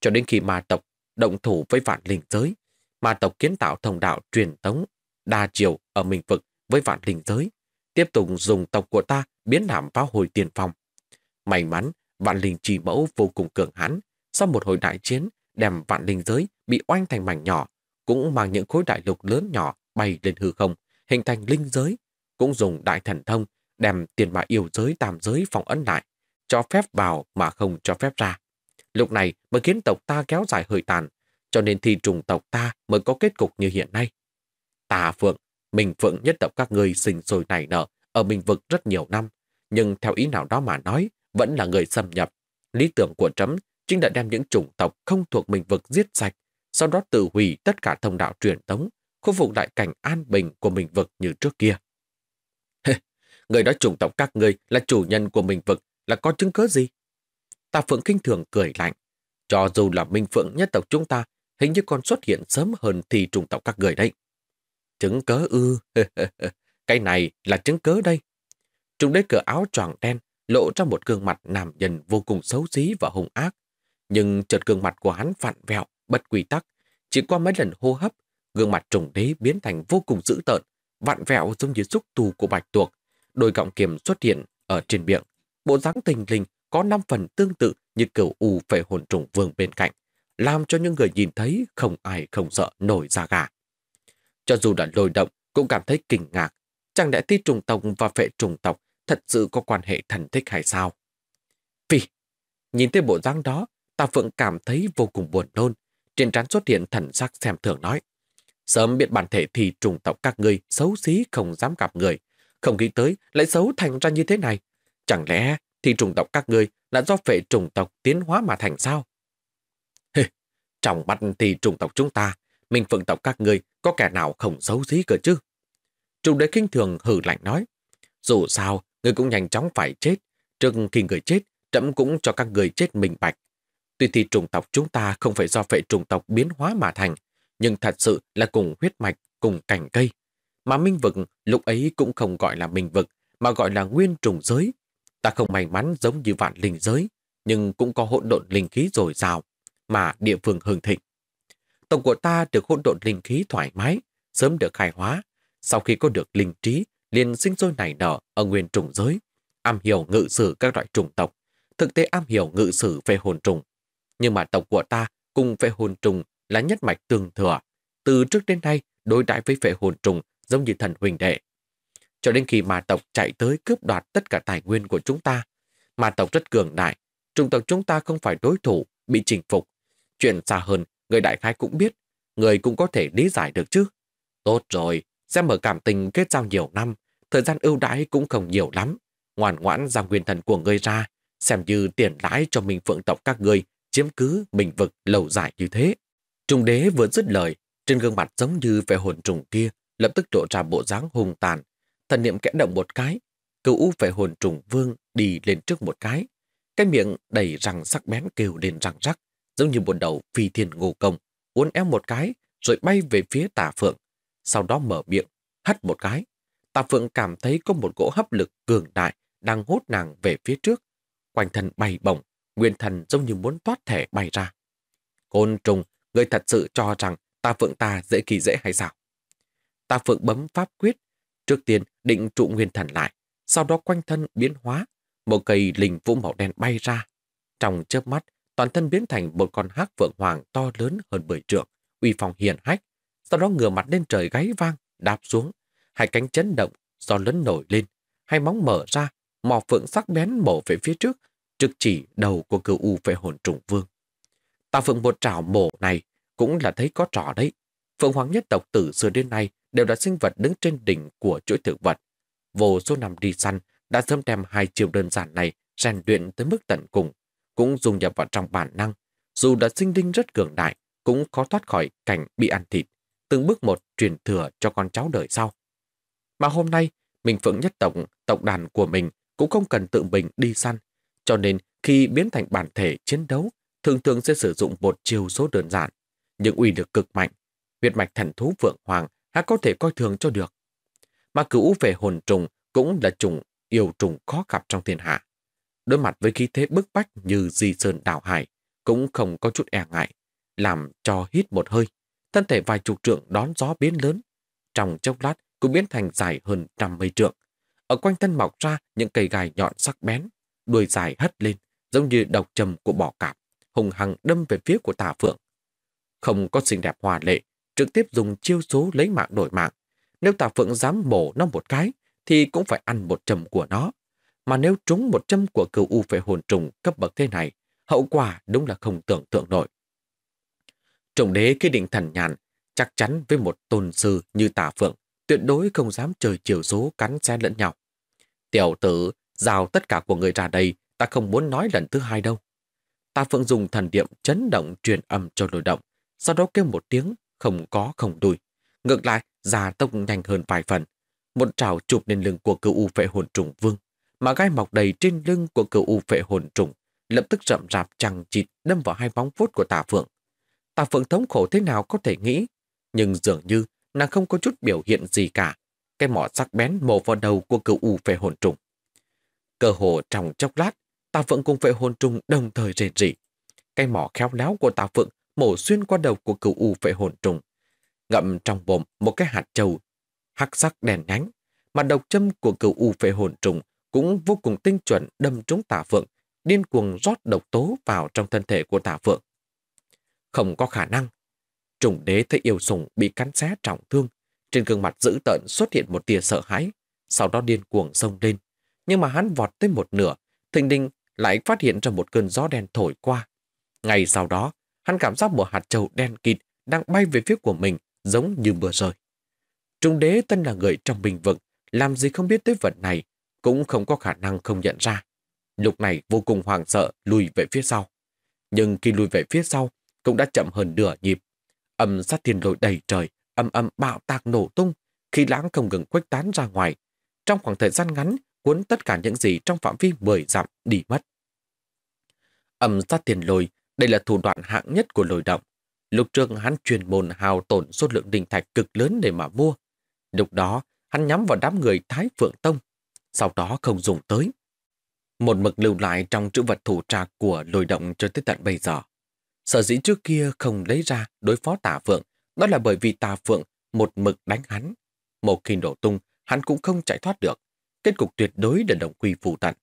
Cho đến khi ma tộc động thủ với vạn linh giới, mà tộc kiến tạo thông đạo truyền thống đa chiều ở mình vực với vạn linh giới, tiếp tục dùng tộc của ta biến làm phá hồi tiền phòng. May mắn, vạn linh trì mẫu vô cùng cường hãn, sau một hồi đại chiến, đem vạn linh giới bị oanh thành mảnh nhỏ, cũng mang những khối đại lục lớn nhỏ bay lên hư không, hình thành linh giới, cũng dùng đại thần thông đem tiền mà yêu giới tam giới phòng ấn lại, cho phép vào mà không cho phép ra. Lúc này mới khiến tộc ta kéo dài hơi tàn, cho nên thi trùng tộc ta mới có kết cục như hiện nay. Tà Phượng, Minh Phượng nhất tộc các người sinh sôi nảy nở ở Minh Vực rất nhiều năm, nhưng theo ý nào đó mà nói, vẫn là người xâm nhập. Lý tưởng của Trấm chính đã đem những chủng tộc không thuộc Minh Vực giết sạch, sau đó tự hủy tất cả thông đạo truyền tống, khôi phục đại cảnh an bình của Minh Vực như trước kia. người đó chủng tộc các ngươi là chủ nhân của Minh Vực, là có chứng cứ gì? Tà Phượng kinh thường cười lạnh. Cho dù là Minh Phượng nhất tộc chúng ta, hình như còn xuất hiện sớm hơn thì trùng tộc các người đấy. Chứng cớ ư, cái này là chứng cớ đây. Trùng đế cửa áo tròn đen, lộ ra một gương mặt nam nhân vô cùng xấu xí và hung ác. Nhưng chợt gương mặt của hắn vặn vẹo, bất quy tắc. Chỉ qua mấy lần hô hấp, gương mặt trùng đế biến thành vô cùng dữ tợn, vặn vẹo giống như xúc tu của bạch tuộc. Đôi gọng kiềm xuất hiện ở trên miệng, bộ dáng tình linh có 5 phần tương tự như kiểu u phệ hồn trùng vương bên cạnh, làm cho những người nhìn thấy không ai không sợ nổi da gà. Cho dù đã lôi động, cũng cảm thấy kinh ngạc. Chẳng lẽ thi trùng tộc và phệ trùng tộc thật sự có quan hệ thần thích hay sao? Vì, nhìn thấy bộ dáng đó, ta Phượng cảm thấy vô cùng buồn nôn. Trên trán xuất hiện thần sắc xem thường nói. Sớm biết bản thể thì trùng tộc các ngươi xấu xí không dám gặp người. Không nghĩ tới lại xấu thành ra như thế này. Chẳng lẽ thì trùng tộc các ngươi là do phệ trùng tộc tiến hóa mà thành sao? Trong mắt thì trùng tộc chúng ta, mình phượng tộc các ngươi có kẻ nào không xấu xí cơ chứ? Trùng đế kinh thường hử lạnh nói, dù sao, ngươi cũng nhanh chóng phải chết. Trước khi người chết, trẫm cũng cho các người chết minh bạch. Tuy thì trùng tộc chúng ta không phải do phệ trùng tộc biến hóa mà thành, nhưng thật sự là cùng huyết mạch, cùng cành cây. Mà minh vực lúc ấy cũng không gọi là minh vực, mà gọi là nguyên trùng giới, Ta không may mắn giống như vạn linh giới, nhưng cũng có hỗn độn linh khí dồi dào, mà địa phương hưng thịnh. Tổng của ta được hỗn độn linh khí thoải mái, sớm được khai hóa. Sau khi có được linh trí, liền sinh sôi nảy nở ở nguyên trùng giới, am hiểu ngự sử các loại trùng tộc, thực tế am hiểu ngự sử về hồn trùng. Nhưng mà tộc của ta cùng về hồn trùng là nhất mạch tương thừa. Từ trước đến nay, đối đãi với về hồn trùng giống như thần huỳnh đệ cho đến khi ma tộc chạy tới cướp đoạt tất cả tài nguyên của chúng ta. Ma tộc rất cường đại, trung tộc chúng ta không phải đối thủ, bị chinh phục. Chuyện xa hơn, người đại khai cũng biết, người cũng có thể lý giải được chứ. Tốt rồi, sẽ mở cảm tình kết giao nhiều năm, thời gian ưu đãi cũng không nhiều lắm. Ngoan ngoãn ra nguyên thần của ngươi ra, xem như tiền lãi cho mình phượng tộc các ngươi chiếm cứ bình vực lâu dài như thế. Trung đế vừa dứt lời, trên gương mặt giống như vẻ hồn trùng kia, lập tức trộ ra bộ dáng hùng tàn, Thần niệm kẽ động một cái, cựu u về hồn trùng vương đi lên trước một cái. Cái miệng đầy răng sắc bén kêu lên răng rắc, giống như một đầu phi thiên ngô công, uốn éo một cái rồi bay về phía tà phượng. Sau đó mở miệng, hắt một cái. Tà phượng cảm thấy có một gỗ hấp lực cường đại đang hút nàng về phía trước. Quanh thân bay bổng, nguyên thần giống như muốn toát thể bay ra. Côn trùng, người thật sự cho rằng tà phượng ta dễ kỳ dễ hay sao? tà phượng bấm pháp quyết, Trước tiên định trụ nguyên thần lại, sau đó quanh thân biến hóa, một cây linh vũ màu đen bay ra. Trong chớp mắt, toàn thân biến thành một con hắc vượng hoàng to lớn hơn bởi trượng, uy phong hiền hách. Sau đó ngửa mặt lên trời gáy vang, đạp xuống, hai cánh chấn động, do lớn nổi lên, hai móng mở ra, mỏ phượng sắc bén mổ về phía trước, trực chỉ đầu của cựu u về hồn trùng vương. Tà phượng một trảo mổ này cũng là thấy có trò đấy, Phượng Hoàng nhất tộc từ xưa đến nay đều là sinh vật đứng trên đỉnh của chuỗi thực vật. Vô số năm đi săn đã sớm đem hai chiều đơn giản này rèn luyện tới mức tận cùng, cũng dùng nhập vào trong bản năng. Dù đã sinh linh rất cường đại, cũng khó thoát khỏi cảnh bị ăn thịt, từng bước một truyền thừa cho con cháu đời sau. Mà hôm nay, mình Phượng nhất tộc, tộc đàn của mình cũng không cần tự mình đi săn, cho nên khi biến thành bản thể chiến đấu, thường thường sẽ sử dụng một chiều số đơn giản, những uy lực cực mạnh huyệt mạch thần thú vượng hoàng há có thể coi thường cho được. Mà cửu về hồn trùng cũng là trùng yêu trùng khó gặp trong thiên hạ. Đối mặt với khí thế bức bách như di sơn đảo hải, cũng không có chút e ngại, làm cho hít một hơi. Thân thể vài chục trượng đón gió biến lớn, trong chốc lát cũng biến thành dài hơn trăm mấy trượng. Ở quanh thân mọc ra những cây gai nhọn sắc bén, đuôi dài hất lên, giống như độc trầm của bọ cạp, hùng hằng đâm về phía của tà phượng. Không có xinh đẹp hòa lệ, trực tiếp dùng chiêu số lấy mạng đổi mạng. Nếu tà phượng dám bổ nó một cái, thì cũng phải ăn một châm của nó. Mà nếu trúng một châm của cửu u phải hồn trùng cấp bậc thế này, hậu quả đúng là không tưởng tượng nổi. Trọng đế khi định thần nhàn, chắc chắn với một tôn sư như tà phượng, tuyệt đối không dám trời chiều số cắn xé lẫn nhau. Tiểu tử, giao tất cả của người ra đây, ta không muốn nói lần thứ hai đâu. Ta phượng dùng thần niệm chấn động truyền âm cho lôi động, sau đó kêu một tiếng không có không đuôi. Ngược lại, già tốc nhanh hơn vài phần. Một trào chụp lên lưng của cựu u phệ hồn trùng vương, mà gai mọc đầy trên lưng của cựu u vệ hồn trùng lập tức rậm rạp chẳng chịt đâm vào hai bóng vuốt của tà phượng. Tà phượng thống khổ thế nào có thể nghĩ, nhưng dường như nàng không có chút biểu hiện gì cả. Cái mỏ sắc bén mổ vào đầu của cựu u vệ hồn trùng. Cơ hồ trong chốc lát, tà phượng cùng vệ hồn trùng đồng thời rền rỉ. Cái mỏ khéo léo của tà phượng mổ xuyên qua đầu của cựu u vệ hồn trùng. Ngậm trong bụng một cái hạt trầu, hắc sắc đèn nhánh, mà độc châm của cựu u vệ hồn trùng cũng vô cùng tinh chuẩn đâm trúng tả phượng, điên cuồng rót độc tố vào trong thân thể của tả phượng. Không có khả năng. Trùng đế thấy yêu sùng bị cắn xé trọng thương, trên gương mặt dữ tợn xuất hiện một tia sợ hãi, sau đó điên cuồng xông lên. Nhưng mà hắn vọt tới một nửa, thình đinh lại phát hiện ra một cơn gió đen thổi qua. Ngày sau đó, hắn cảm giác một hạt trầu đen kịt đang bay về phía của mình giống như vừa rồi. Trung đế tân là người trong bình vực, làm gì không biết tới vật này, cũng không có khả năng không nhận ra. Lúc này vô cùng hoảng sợ lùi về phía sau. Nhưng khi lùi về phía sau, cũng đã chậm hơn nửa nhịp. Âm sát thiên lôi đầy trời, âm âm bạo tạc nổ tung, khi lãng không ngừng khuếch tán ra ngoài. Trong khoảng thời gian ngắn, cuốn tất cả những gì trong phạm vi mười dặm đi mất. Âm sát thiên lôi đây là thủ đoạn hạng nhất của lôi động. Lúc trước hắn truyền môn hào tổn số lượng đình thạch cực lớn để mà mua. Lúc đó, hắn nhắm vào đám người Thái Phượng Tông, sau đó không dùng tới. Một mực lưu lại trong chữ vật thủ trạc của lôi động cho tới tận bây giờ. Sở dĩ trước kia không lấy ra đối phó tà phượng, đó là bởi vì tà phượng một mực đánh hắn. Một khi nổ tung, hắn cũng không chạy thoát được. Kết cục tuyệt đối để đồng quy phù tận.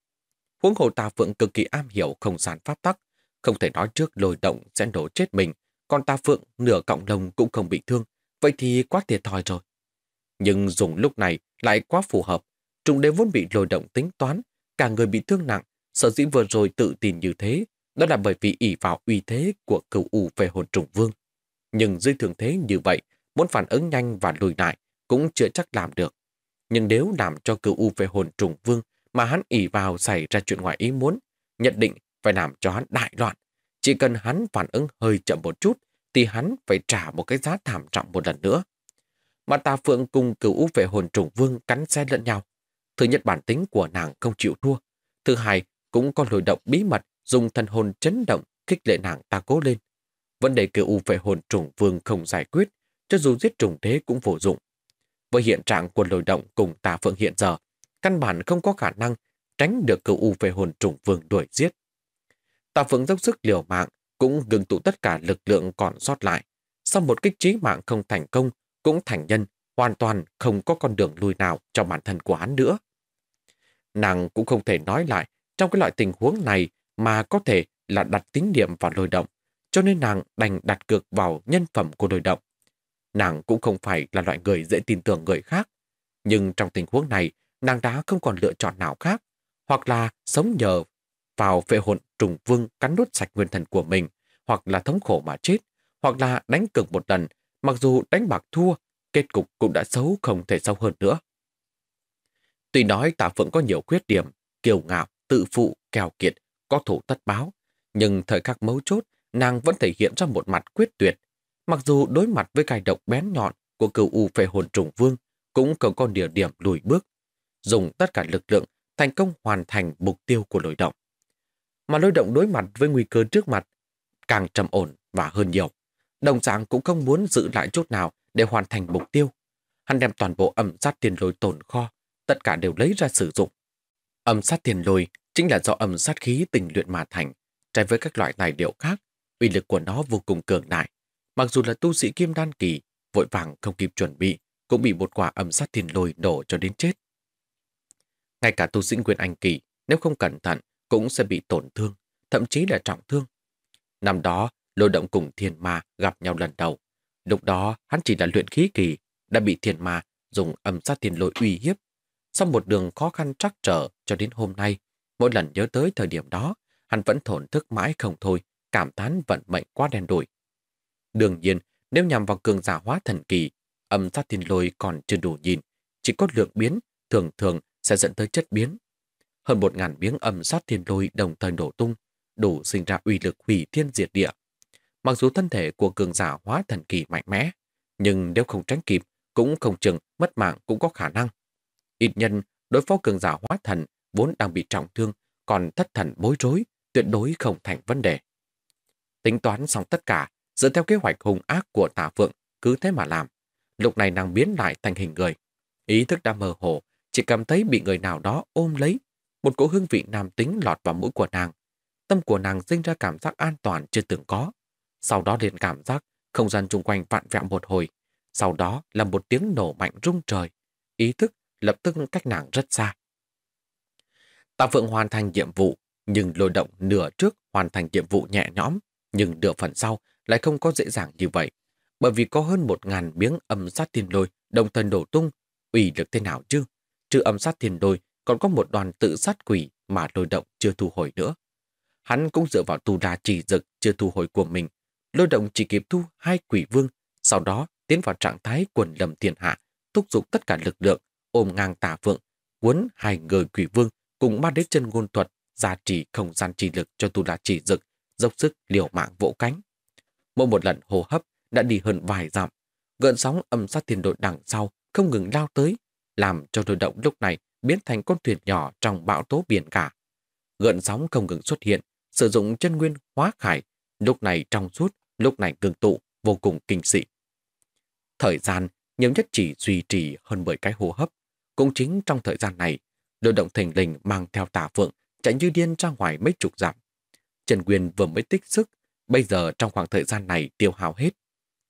Huống hồ tà phượng cực kỳ am hiểu không gian pháp tắc, không thể nói trước lôi động sẽ nổ chết mình, còn ta phượng nửa cọng lông cũng không bị thương, vậy thì quá thiệt thòi rồi. Nhưng dùng lúc này lại quá phù hợp, trùng đế vốn bị lôi động tính toán, cả người bị thương nặng, sở dĩ vừa rồi tự tin như thế, đó là bởi vì ỷ vào uy thế của cửu u về hồn trùng vương. Nhưng dưới thường thế như vậy, muốn phản ứng nhanh và lùi lại cũng chưa chắc làm được. Nhưng nếu làm cho cửu u về hồn trùng vương mà hắn ỷ vào xảy ra chuyện ngoài ý muốn, nhận định phải làm cho hắn đại loạn. Chỉ cần hắn phản ứng hơi chậm một chút, thì hắn phải trả một cái giá thảm trọng một lần nữa. Mà tà phượng cùng cửu ú về hồn trùng vương cắn xe lẫn nhau. Thứ nhất bản tính của nàng không chịu thua. Thứ hai, cũng có lồi động bí mật dùng thần hồn chấn động kích lệ nàng ta cố lên. Vấn đề cửu u về hồn trùng vương không giải quyết, cho dù giết trùng thế cũng vô dụng. Với hiện trạng của lồi động cùng tà phượng hiện giờ, căn bản không có khả năng tránh được cửu u về hồn trùng vương đuổi giết. Tạ Phượng dốc sức liều mạng, cũng ngừng tụ tất cả lực lượng còn sót lại. Sau một kích trí mạng không thành công, cũng thành nhân, hoàn toàn không có con đường lui nào cho bản thân của hắn nữa. Nàng cũng không thể nói lại trong cái loại tình huống này mà có thể là đặt tín niệm vào lôi động, cho nên nàng đành đặt cược vào nhân phẩm của lôi động. Nàng cũng không phải là loại người dễ tin tưởng người khác, nhưng trong tình huống này, nàng đã không còn lựa chọn nào khác, hoặc là sống nhờ vào vệ hồn trùng vương cắn nuốt sạch nguyên thần của mình, hoặc là thống khổ mà chết, hoặc là đánh cược một lần, mặc dù đánh bạc thua, kết cục cũng đã xấu không thể xấu hơn nữa. Tuy nói Tả Phượng có nhiều khuyết điểm, kiều ngạo, tự phụ, kèo kiệt, có thủ tất báo, nhưng thời khắc mấu chốt, nàng vẫn thể hiện ra một mặt quyết tuyệt. Mặc dù đối mặt với cài độc bén nhọn của cựu u phệ hồn trùng vương, cũng không có địa điểm lùi bước. Dùng tất cả lực lượng, thành công hoàn thành mục tiêu của lối động mà lôi động đối mặt với nguy cơ trước mặt càng trầm ổn và hơn nhiều. Đồng dạng cũng không muốn giữ lại chút nào để hoàn thành mục tiêu. Hắn đem toàn bộ ẩm sát tiền lôi tồn kho, tất cả đều lấy ra sử dụng. Ẩm sát tiền lôi chính là do ẩm sát khí tình luyện mà thành, trái với các loại tài liệu khác, uy lực của nó vô cùng cường đại. Mặc dù là tu sĩ kim đan kỳ, vội vàng không kịp chuẩn bị, cũng bị một quả ẩm sát tiền lôi nổ cho đến chết. Ngay cả tu sĩ Nguyên Anh kỳ, nếu không cẩn thận cũng sẽ bị tổn thương, thậm chí là trọng thương. Năm đó, lôi động cùng thiên ma gặp nhau lần đầu. Lúc đó, hắn chỉ là luyện khí kỳ, đã bị thiên ma dùng âm sát thiên lôi uy hiếp. Sau một đường khó khăn trắc trở cho đến hôm nay, mỗi lần nhớ tới thời điểm đó, hắn vẫn thổn thức mãi không thôi, cảm thán vận mệnh quá đen đổi. Đương nhiên, nếu nhằm vào cường giả hóa thần kỳ, âm sát thiên lôi còn chưa đủ nhìn, chỉ có lượng biến, thường thường sẽ dẫn tới chất biến hơn một ngàn miếng âm sát thiên lôi đồng thời nổ tung, đủ sinh ra uy lực hủy thiên diệt địa. Mặc dù thân thể của cường giả hóa thần kỳ mạnh mẽ, nhưng nếu không tránh kịp, cũng không chừng mất mạng cũng có khả năng. Ít nhân đối phó cường giả hóa thần vốn đang bị trọng thương, còn thất thần bối rối, tuyệt đối không thành vấn đề. Tính toán xong tất cả, dựa theo kế hoạch hùng ác của tả phượng, cứ thế mà làm. Lúc này nàng biến lại thành hình người. Ý thức đã mờ hồ, chỉ cảm thấy bị người nào đó ôm lấy, một cỗ hương vị nam tính lọt vào mũi của nàng. Tâm của nàng sinh ra cảm giác an toàn chưa từng có. Sau đó liền cảm giác không gian xung quanh vạn vẹo một hồi. Sau đó là một tiếng nổ mạnh rung trời. Ý thức lập tức cách nàng rất xa. Tạ Phượng hoàn thành nhiệm vụ, nhưng lôi động nửa trước hoàn thành nhiệm vụ nhẹ nhõm, nhưng nửa phần sau lại không có dễ dàng như vậy. Bởi vì có hơn một ngàn miếng âm sát thiên lôi đồng thời đổ tung, ủy được thế nào chứ? Trừ âm sát thiên lôi còn có một đoàn tự sát quỷ mà lôi động chưa thu hồi nữa. Hắn cũng dựa vào tu đà trì dực chưa thu hồi của mình. Lôi động chỉ kịp thu hai quỷ vương, sau đó tiến vào trạng thái quần lầm thiên hạ, thúc giục tất cả lực lượng, ôm ngang tà vượng, cuốn hai người quỷ vương cùng ba đế chân ngôn thuật gia trì không gian trì lực cho tu đà trì dực, dốc sức liều mạng vỗ cánh. Mỗi một lần hô hấp đã đi hơn vài dặm, gợn sóng âm sát tiền đội đằng sau không ngừng lao tới, làm cho đội động lúc này biến thành con thuyền nhỏ trong bão tố biển cả. Gợn sóng không ngừng xuất hiện, sử dụng chân nguyên hóa khải, lúc này trong suốt, lúc này ngừng tụ, vô cùng kinh dị. Thời gian nhiều nhất chỉ duy trì hơn 10 cái hô hấp. Cũng chính trong thời gian này, đội động thành linh mang theo tà phượng chạy như điên ra ngoài mấy chục dặm. Trần Quyền vừa mới tích sức, bây giờ trong khoảng thời gian này tiêu hao hết.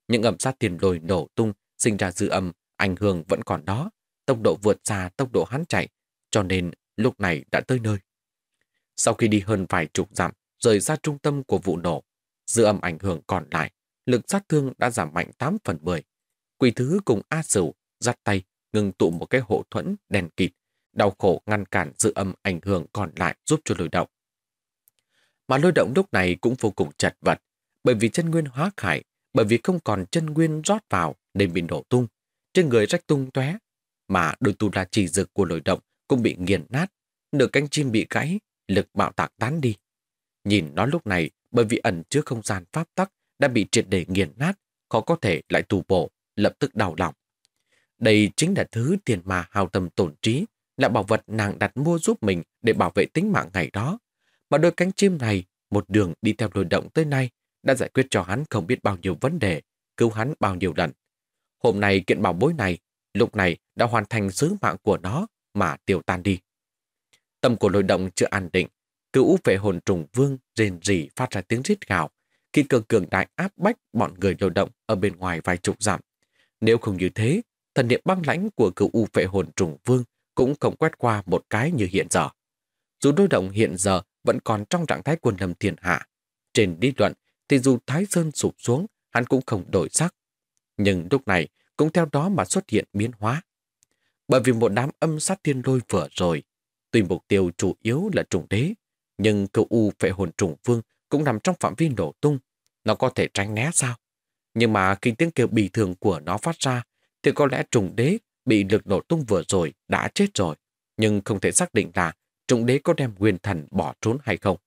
Những ẩm sát tiền lôi nổ tung, sinh ra dư âm, ảnh hưởng vẫn còn đó, tốc độ vượt xa tốc độ hắn chạy, cho nên lúc này đã tới nơi. Sau khi đi hơn vài chục dặm, rời ra trung tâm của vụ nổ, dư âm ảnh hưởng còn lại, lực sát thương đã giảm mạnh 8 phần 10. Quỷ thứ cùng A Sửu giặt tay, ngừng tụ một cái hộ thuẫn đèn kịt, đau khổ ngăn cản dư âm ảnh hưởng còn lại giúp cho lôi động. Mà lôi động lúc này cũng vô cùng chật vật, bởi vì chân nguyên hóa khải, bởi vì không còn chân nguyên rót vào nên bị nổ tung. Trên người rách tung tóe mà đôi tu la trì dực của lồi động cũng bị nghiền nát, nửa cánh chim bị gãy, lực bạo tạc tán đi. Nhìn nó lúc này bởi vì ẩn chứa không gian pháp tắc đã bị triệt để nghiền nát, khó có thể lại tù bổ, lập tức đau lòng. Đây chính là thứ tiền mà hào tâm tổn trí, là bảo vật nàng đặt mua giúp mình để bảo vệ tính mạng ngày đó. Mà đôi cánh chim này, một đường đi theo lồi động tới nay, đã giải quyết cho hắn không biết bao nhiêu vấn đề, cứu hắn bao nhiêu lần. Hôm nay kiện bảo bối này lúc này đã hoàn thành sứ mạng của nó mà tiêu tan đi. Tâm của lôi động chưa an định, cựu vệ hồn trùng vương rền rỉ phát ra tiếng rít gào, khi cường cường đại áp bách bọn người lôi động ở bên ngoài vài chục dặm. Nếu không như thế, thần niệm băng lãnh của cựu vệ hồn trùng vương cũng không quét qua một cái như hiện giờ. Dù đối động hiện giờ vẫn còn trong trạng thái quân lâm thiên hạ, trên lý luận thì dù Thái Sơn sụp xuống, hắn cũng không đổi sắc. Nhưng lúc này, cũng theo đó mà xuất hiện biến hóa. Bởi vì một đám âm sát thiên lôi vừa rồi, tuy mục tiêu chủ yếu là trùng đế, nhưng cựu u phệ hồn trùng vương cũng nằm trong phạm vi nổ tung, nó có thể tránh né sao? Nhưng mà khi tiếng kêu bình thường của nó phát ra, thì có lẽ trùng đế bị lực nổ tung vừa rồi đã chết rồi, nhưng không thể xác định là trùng đế có đem nguyên thần bỏ trốn hay không.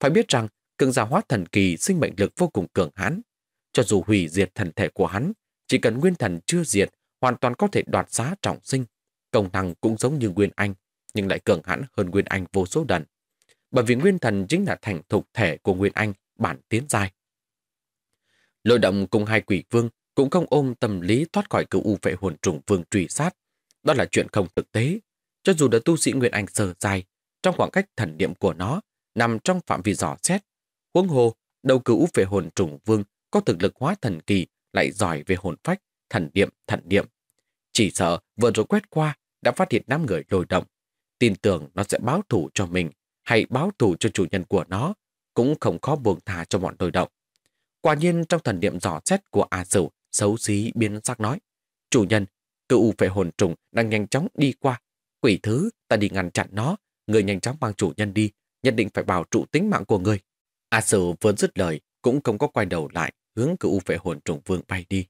Phải biết rằng, cường giả hóa thần kỳ sinh mệnh lực vô cùng cường hãn. Cho dù hủy diệt thần thể của hắn, chỉ cần nguyên thần chưa diệt, hoàn toàn có thể đoạt giá trọng sinh. Công năng cũng giống như Nguyên Anh, nhưng lại cường hãn hơn Nguyên Anh vô số đần Bởi vì Nguyên Thần chính là thành thục thể của Nguyên Anh, bản tiến giai. Lôi động cùng hai quỷ vương cũng không ôm tâm lý thoát khỏi cựu u vệ hồn trùng vương truy sát. Đó là chuyện không thực tế. Cho dù đã tu sĩ Nguyên Anh sờ dài, trong khoảng cách thần niệm của nó nằm trong phạm vi dò xét, huống hồ đầu cựu vệ hồn trùng vương có thực lực hóa thần kỳ lại giỏi về hồn phách, thần niệm, thần niệm. Chỉ sợ vừa rồi quét qua đã phát hiện năm người lôi động. Tin tưởng nó sẽ báo thủ cho mình hay báo thủ cho chủ nhân của nó cũng không khó buông thả cho bọn lôi động. Quả nhiên trong thần niệm dò xét của A Sửu, xấu xí biến sắc nói. Chủ nhân, cựu u phệ hồn trùng đang nhanh chóng đi qua. Quỷ thứ, ta đi ngăn chặn nó. Người nhanh chóng mang chủ nhân đi, nhất định phải bảo trụ tính mạng của người. A Sửu vừa dứt lời, cũng không có quay đầu lại, hướng cựu vệ hồn trùng vương bay đi.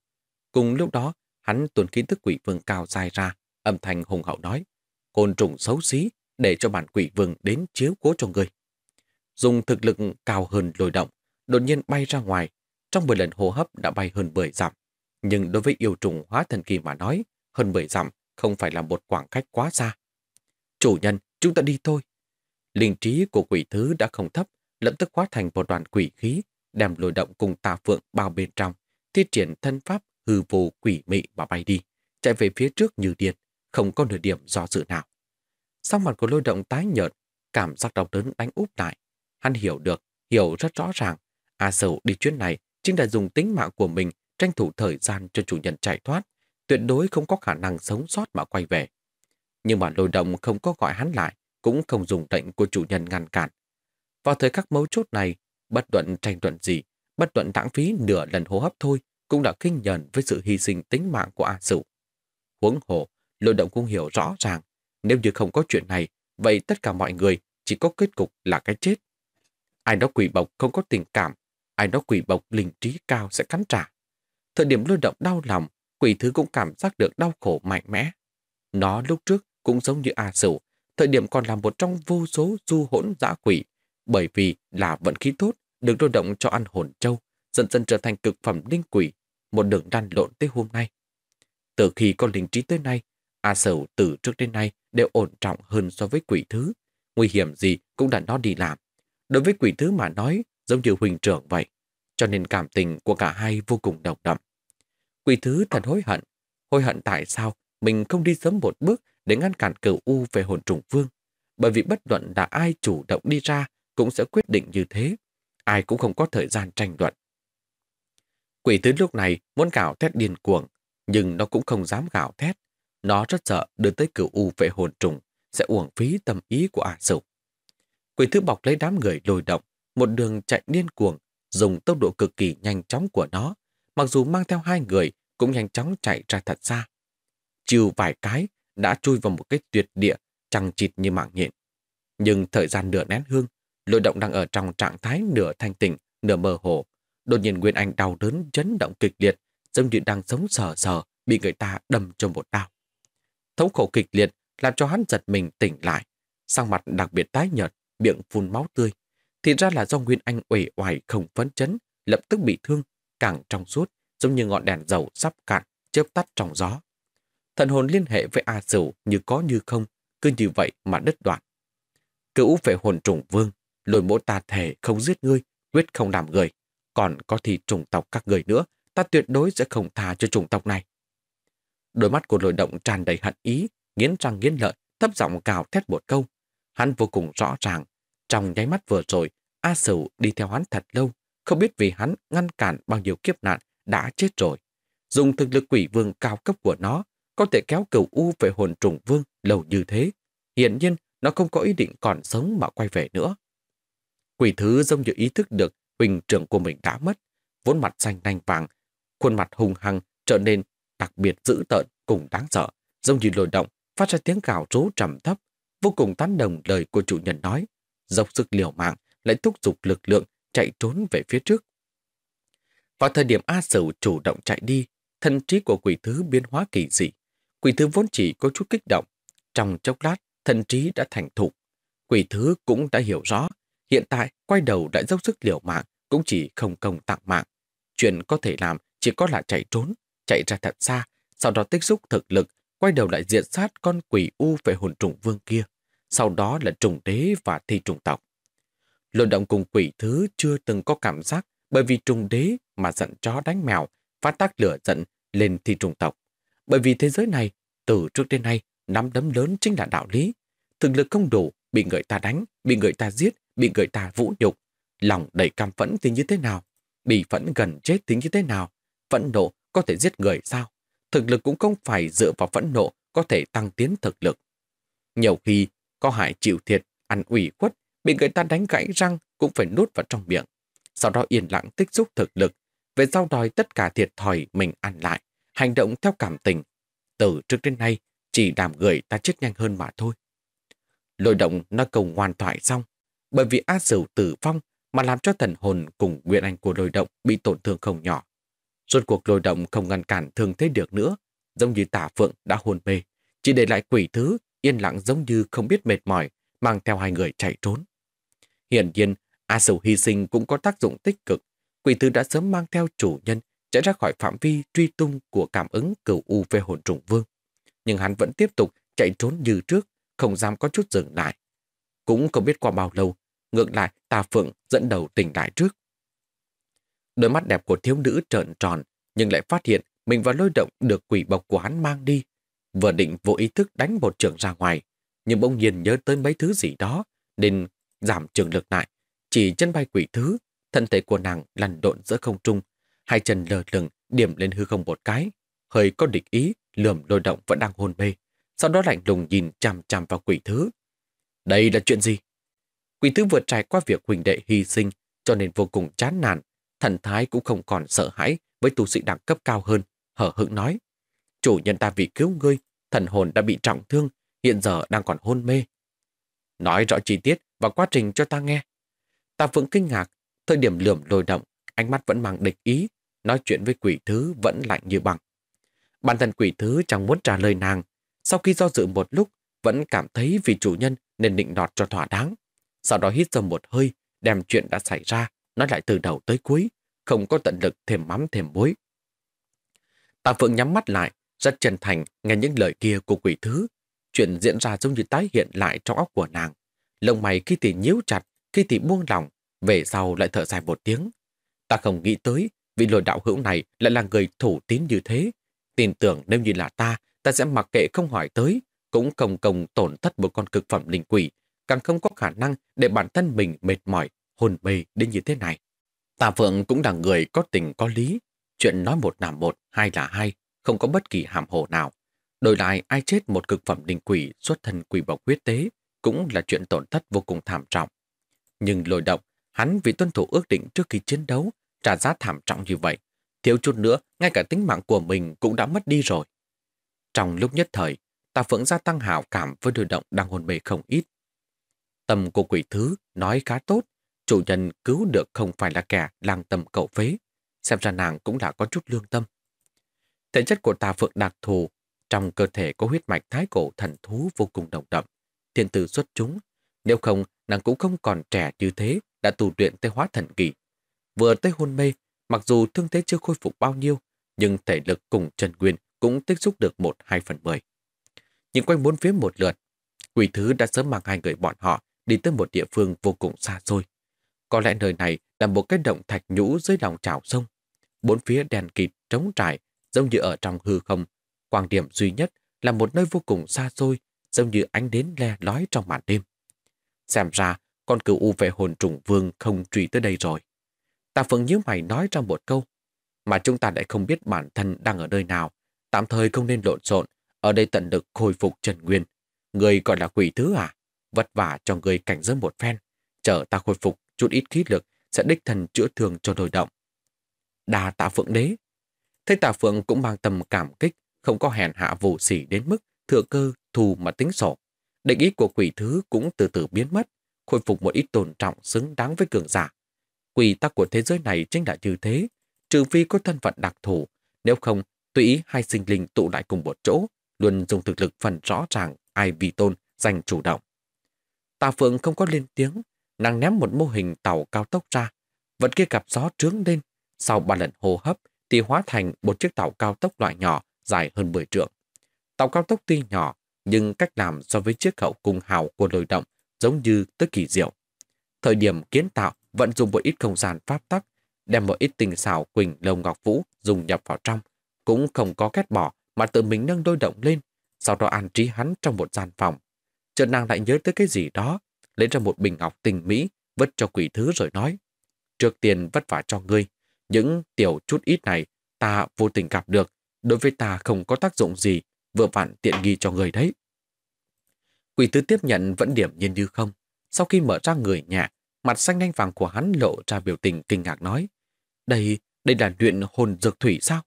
Cùng lúc đó, hắn tuần kiến tức quỷ vương cao dài ra, âm thanh hùng hậu nói, côn trùng xấu xí để cho bản quỷ vương đến chiếu cố cho người. Dùng thực lực cao hơn lồi động, đột nhiên bay ra ngoài, trong 10 lần hô hấp đã bay hơn 10 dặm. Nhưng đối với yêu trùng hóa thần kỳ mà nói, hơn 10 dặm không phải là một khoảng cách quá xa. Chủ nhân, chúng ta đi thôi. Linh trí của quỷ thứ đã không thấp, lập tức hóa thành một đoàn quỷ khí đem lôi động cùng tà phượng bao bên trong, thi triển thân pháp hư vô quỷ mị mà bay đi, chạy về phía trước như điên, không có nửa điểm do dự nào. Sau mặt của lôi động tái nhợt, cảm giác đau đớn đánh úp lại. Hắn hiểu được, hiểu rất rõ ràng, A à Sầu đi chuyến này chính là dùng tính mạng của mình tranh thủ thời gian cho chủ nhân chạy thoát, tuyệt đối không có khả năng sống sót mà quay về. Nhưng mà lôi động không có gọi hắn lại, cũng không dùng lệnh của chủ nhân ngăn cản. Vào thời khắc mấu chốt này, Bất luận tranh luận gì, bất luận lãng phí nửa lần hô hấp thôi cũng đã kinh nhận với sự hy sinh tính mạng của A Sửu. Huống hồ, lôi động cũng hiểu rõ ràng, nếu như không có chuyện này, vậy tất cả mọi người chỉ có kết cục là cái chết. Ai đó quỷ bộc không có tình cảm, ai đó quỷ bộc linh trí cao sẽ cắn trả. Thời điểm lôi động đau lòng, quỷ thứ cũng cảm giác được đau khổ mạnh mẽ. Nó lúc trước cũng giống như A Sửu, thời điểm còn là một trong vô số du hỗn dã quỷ bởi vì là vận khí tốt, được đô động cho ăn hồn trâu, dần dần trở thành cực phẩm linh quỷ, một đường đan lộn tới hôm nay. Từ khi có linh trí tới nay, A Sầu từ trước đến nay đều ổn trọng hơn so với quỷ thứ. Nguy hiểm gì cũng đã nó đi làm. Đối với quỷ thứ mà nói, giống như huynh trưởng vậy. Cho nên cảm tình của cả hai vô cùng đồng đậm. Quỷ thứ thật hối hận. Hối hận tại sao mình không đi sớm một bước để ngăn cản cửu U về hồn trùng vương. Bởi vì bất luận là ai chủ động đi ra cũng sẽ quyết định như thế. Ai cũng không có thời gian tranh luận. Quỷ tứ lúc này muốn gào thét điên cuồng, nhưng nó cũng không dám gào thét. Nó rất sợ đưa tới cửu u vệ hồn trùng, sẽ uổng phí tâm ý của ả sầu. Quỷ thứ bọc lấy đám người lồi động, một đường chạy điên cuồng, dùng tốc độ cực kỳ nhanh chóng của nó, mặc dù mang theo hai người, cũng nhanh chóng chạy ra thật xa. Chiều vài cái, đã chui vào một cái tuyệt địa, chẳng chịt như mạng nhện. Nhưng thời gian nửa nén hương, Lôi động đang ở trong trạng thái nửa thanh tỉnh nửa mơ hồ. Đột nhiên Nguyên Anh đau đớn chấn động kịch liệt, giống như đang sống sờ sờ, bị người ta đâm trong một đao. Thống khổ kịch liệt làm cho hắn giật mình tỉnh lại, sang mặt đặc biệt tái nhợt, miệng phun máu tươi. Thì ra là do Nguyên Anh uể oải không phấn chấn, lập tức bị thương, càng trong suốt, giống như ngọn đèn dầu sắp cạn, chớp tắt trong gió. Thần hồn liên hệ với A Sửu như có như không, cứ như vậy mà đứt đoạn. cứu về hồn trùng vương, lôi mộ ta thể không giết ngươi, quyết không làm người. Còn có thì chủng tộc các người nữa, ta tuyệt đối sẽ không tha cho chủng tộc này. Đôi mắt của lôi động tràn đầy hận ý, nghiến răng nghiến lợi, thấp giọng cào thét một câu. Hắn vô cùng rõ ràng, trong nháy mắt vừa rồi, A Sửu đi theo hắn thật lâu, không biết vì hắn ngăn cản bao nhiêu kiếp nạn đã chết rồi. Dùng thực lực quỷ vương cao cấp của nó, có thể kéo cửu U về hồn trùng vương lâu như thế. hiển nhiên, nó không có ý định còn sống mà quay về nữa. Quỷ thứ giống như ý thức được huynh trưởng của mình đã mất, vốn mặt xanh nanh vàng, khuôn mặt hung hăng trở nên đặc biệt dữ tợn cùng đáng sợ, giống như lồi động, phát ra tiếng gào rú trầm thấp, vô cùng tán đồng lời của chủ nhân nói, dốc sức liều mạng lại thúc giục lực lượng chạy trốn về phía trước. Vào thời điểm A Sửu chủ động chạy đi, thân trí của quỷ thứ biến hóa kỳ dị. Quỷ thứ vốn chỉ có chút kích động, trong chốc lát thân trí đã thành thục. Quỷ thứ cũng đã hiểu rõ Hiện tại, quay đầu đã dốc sức liều mạng, cũng chỉ không công tặng mạng. Chuyện có thể làm chỉ có là chạy trốn, chạy ra thật xa, sau đó tích xúc thực lực, quay đầu lại diệt sát con quỷ u về hồn trùng vương kia. Sau đó là trùng đế và thi trùng tộc. Luận động cùng quỷ thứ chưa từng có cảm giác bởi vì trùng đế mà giận chó đánh mèo, phát tác lửa giận lên thi trùng tộc. Bởi vì thế giới này, từ trước đến nay, nắm đấm lớn chính là đạo lý. Thực lực không đủ, bị người ta đánh, bị người ta giết, bị người ta vũ nhục, lòng đầy cam phẫn thì như thế nào, bị phẫn gần chết tính như thế nào, phẫn nộ có thể giết người sao, thực lực cũng không phải dựa vào phẫn nộ có thể tăng tiến thực lực. Nhiều khi có hại chịu thiệt, ăn ủy khuất, bị người ta đánh gãy răng cũng phải nuốt vào trong miệng, sau đó yên lặng tích xúc thực lực, về sau đòi tất cả thiệt thòi mình ăn lại, hành động theo cảm tình. Từ trước đến nay, chỉ làm người ta chết nhanh hơn mà thôi. lội động nó cầu ngoan thoại xong, bởi vì A Sửu tử vong mà làm cho thần hồn cùng nguyện anh của lôi động bị tổn thương không nhỏ. Rốt cuộc lôi động không ngăn cản thương thế được nữa, giống như tả phượng đã hôn mê, chỉ để lại quỷ thứ yên lặng giống như không biết mệt mỏi, mang theo hai người chạy trốn. Hiển nhiên, A Sửu hy sinh cũng có tác dụng tích cực, quỷ thứ đã sớm mang theo chủ nhân chạy ra khỏi phạm vi truy tung của cảm ứng cửu u về hồn trùng vương. Nhưng hắn vẫn tiếp tục chạy trốn như trước, không dám có chút dừng lại. Cũng không biết qua bao lâu, Ngược lại, tà phượng dẫn đầu tỉnh lại trước. Đôi mắt đẹp của thiếu nữ trợn tròn, nhưng lại phát hiện mình và lôi động được quỷ bọc của hắn mang đi. Vừa định vô ý thức đánh một trường ra ngoài, nhưng bỗng nhiên nhớ tới mấy thứ gì đó, nên giảm trường lực lại. Chỉ chân bay quỷ thứ, thân thể của nàng lăn độn giữa không trung, hai chân lờ lửng điểm lên hư không một cái, hơi có địch ý, lườm lôi động vẫn đang hôn mê, sau đó lạnh lùng nhìn chằm chằm vào quỷ thứ. Đây là chuyện gì? Quỷ thứ vừa trải qua việc huynh đệ hy sinh, cho nên vô cùng chán nản, thần thái cũng không còn sợ hãi với tu sĩ đẳng cấp cao hơn, hở hững nói. Chủ nhân ta vì cứu ngươi, thần hồn đã bị trọng thương, hiện giờ đang còn hôn mê. Nói rõ chi tiết và quá trình cho ta nghe. Ta vẫn kinh ngạc, thời điểm lườm lồi động, ánh mắt vẫn mang địch ý, nói chuyện với quỷ thứ vẫn lạnh như bằng. Bản thân quỷ thứ chẳng muốn trả lời nàng, sau khi do dự một lúc, vẫn cảm thấy vì chủ nhân nên định nọt cho thỏa đáng sau đó hít sâu một hơi, đem chuyện đã xảy ra, nói lại từ đầu tới cuối, không có tận lực thêm mắm thêm muối. Tạ Phượng nhắm mắt lại, rất chân thành nghe những lời kia của quỷ thứ. Chuyện diễn ra giống như tái hiện lại trong óc của nàng. Lông mày khi thì nhíu chặt, khi thì buông lỏng, về sau lại thở dài một tiếng. Ta không nghĩ tới, vị lồi đạo hữu này lại là người thủ tín như thế. Tin tưởng nếu như là ta, ta sẽ mặc kệ không hỏi tới, cũng công công tổn thất một con cực phẩm linh quỷ càng không có khả năng để bản thân mình mệt mỏi, hồn mê đến như thế này. Tà Phượng cũng là người có tình có lý, chuyện nói một làm một, hai là hai, không có bất kỳ hàm hồ nào. Đổi lại ai chết một cực phẩm đình quỷ xuất thân quỷ bộc huyết tế cũng là chuyện tổn thất vô cùng thảm trọng. Nhưng lôi động, hắn vì tuân thủ ước định trước khi chiến đấu, trả giá thảm trọng như vậy. Thiếu chút nữa, ngay cả tính mạng của mình cũng đã mất đi rồi. Trong lúc nhất thời, Tà Phượng gia tăng hào cảm với lôi động đang hồn mê không ít. Tầm của quỷ thứ nói khá tốt, chủ nhân cứu được không phải là kẻ lang tâm cậu phế. Xem ra nàng cũng đã có chút lương tâm. Thể chất của tà phượng đặc thù, trong cơ thể có huyết mạch thái cổ thần thú vô cùng đồng đậm, thiên tử xuất chúng. Nếu không, nàng cũng không còn trẻ như thế, đã tù luyện tới hóa thần kỳ. Vừa tới hôn mê, mặc dù thương thế chưa khôi phục bao nhiêu, nhưng thể lực cùng Trần Nguyên cũng tích xúc được một hai phần mười. Nhìn quanh bốn phía một lượt, quỷ thứ đã sớm mang hai người bọn họ đi tới một địa phương vô cùng xa xôi. Có lẽ nơi này là một cái động thạch nhũ dưới lòng trào sông. Bốn phía đèn kịt, trống trải, giống như ở trong hư không. Quan điểm duy nhất là một nơi vô cùng xa xôi, giống như ánh đến le lói trong màn đêm. Xem ra, con cửu u về hồn trùng vương không truy tới đây rồi. Ta Phượng nhíu mày nói trong một câu, mà chúng ta lại không biết bản thân đang ở nơi nào. Tạm thời không nên lộn xộn, ở đây tận được khôi phục trần nguyên. Người gọi là quỷ thứ à? vất vả cho người cảnh giới một phen, chờ ta khôi phục chút ít khí lực sẽ đích thần chữa thương cho đôi động. Đà tạ phượng đế. Thấy tạ phượng cũng mang tầm cảm kích, không có hèn hạ vô sỉ đến mức thừa cơ thù mà tính sổ. Định ý của quỷ thứ cũng từ từ biến mất, khôi phục một ít tôn trọng xứng đáng với cường giả. Quỷ tắc của thế giới này chính là như thế, trừ phi có thân phận đặc thù, nếu không tùy ý hai sinh linh tụ lại cùng một chỗ, luôn dùng thực lực phần rõ ràng ai vì tôn giành chủ động. Tà Phượng không có lên tiếng, nàng ném một mô hình tàu cao tốc ra. Vật kia gặp gió trướng lên, sau ba lần hô hấp thì hóa thành một chiếc tàu cao tốc loại nhỏ dài hơn 10 trượng. Tàu cao tốc tuy nhỏ, nhưng cách làm so với chiếc khẩu cung hào của lôi động giống như tới kỳ diệu. Thời điểm kiến tạo vận dụng một ít không gian pháp tắc, đem một ít tình xảo quỳnh lồng ngọc vũ dùng nhập vào trong, cũng không có ghét bỏ mà tự mình nâng đôi động lên, sau đó an trí hắn trong một gian phòng, Chợt nàng lại nhớ tới cái gì đó, lấy ra một bình ngọc tình mỹ, vứt cho quỷ thứ rồi nói. Trước tiền vất vả cho ngươi, những tiểu chút ít này ta vô tình gặp được, đối với ta không có tác dụng gì, vừa vặn tiện nghi cho người đấy. Quỷ thứ tiếp nhận vẫn điểm nhiên như không. Sau khi mở ra người nhạc, mặt xanh nhanh vàng của hắn lộ ra biểu tình kinh ngạc nói. Đây, đây là luyện hồn dược thủy sao?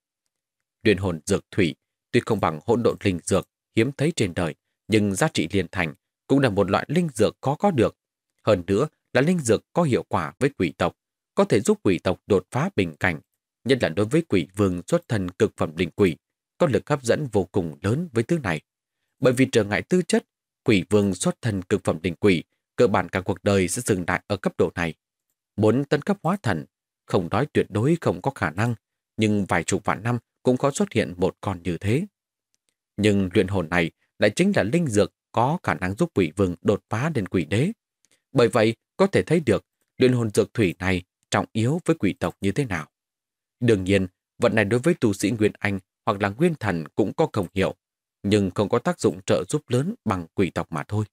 Luyện hồn dược thủy tuy không bằng hỗn độn linh dược hiếm thấy trên đời, nhưng giá trị liên thành cũng là một loại linh dược khó có được. Hơn nữa là linh dược có hiệu quả với quỷ tộc, có thể giúp quỷ tộc đột phá bình cảnh, nhất là đối với quỷ vương xuất thần cực phẩm linh quỷ, có lực hấp dẫn vô cùng lớn với thứ này. Bởi vì trở ngại tư chất, quỷ vương xuất thần cực phẩm linh quỷ, cơ bản cả cuộc đời sẽ dừng lại ở cấp độ này. Muốn tấn cấp hóa thần, không nói tuyệt đối không có khả năng, nhưng vài chục vạn năm cũng có xuất hiện một con như thế. Nhưng luyện hồn này lại chính là linh dược có khả năng giúp quỷ vương đột phá đến quỷ đế. Bởi vậy, có thể thấy được luyện hồn dược thủy này trọng yếu với quỷ tộc như thế nào. Đương nhiên, vật này đối với tu sĩ Nguyên Anh hoặc là Nguyên Thần cũng có công hiệu, nhưng không có tác dụng trợ giúp lớn bằng quỷ tộc mà thôi.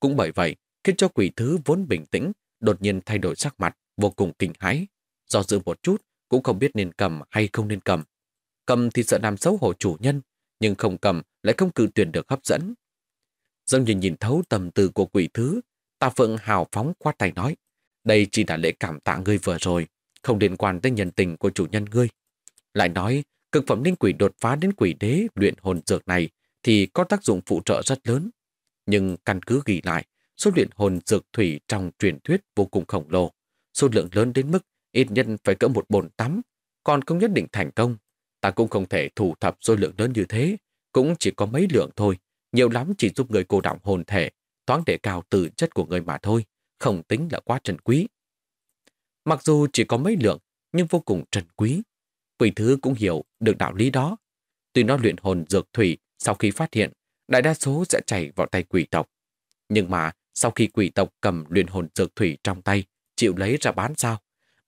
Cũng bởi vậy, khiến cho quỷ thứ vốn bình tĩnh, đột nhiên thay đổi sắc mặt, vô cùng kinh hãi. Do dự một chút, cũng không biết nên cầm hay không nên cầm. Cầm thì sợ làm xấu hổ chủ nhân, nhưng không cầm lại không cự tuyển được hấp dẫn. Dông như nhìn thấu tầm từ của quỷ thứ, Tà Phượng hào phóng qua tay nói, đây chỉ là lễ cảm tạ ngươi vừa rồi, không liên quan tới nhân tình của chủ nhân ngươi. Lại nói, cực phẩm linh quỷ đột phá đến quỷ đế luyện hồn dược này thì có tác dụng phụ trợ rất lớn. Nhưng căn cứ ghi lại, số luyện hồn dược thủy trong truyền thuyết vô cùng khổng lồ, số lượng lớn đến mức ít nhất phải cỡ một bồn tắm, còn không nhất định thành công Ta cũng không thể thủ thập số lượng lớn như thế, cũng chỉ có mấy lượng thôi, nhiều lắm chỉ giúp người cô động hồn thể, thoáng để cao từ chất của người mà thôi, không tính là quá trần quý. Mặc dù chỉ có mấy lượng, nhưng vô cùng trần quý. Quỷ thứ cũng hiểu được đạo lý đó. Tuy nó luyện hồn dược thủy sau khi phát hiện, đại đa số sẽ chảy vào tay quỷ tộc. Nhưng mà sau khi quỷ tộc cầm luyện hồn dược thủy trong tay, chịu lấy ra bán sao?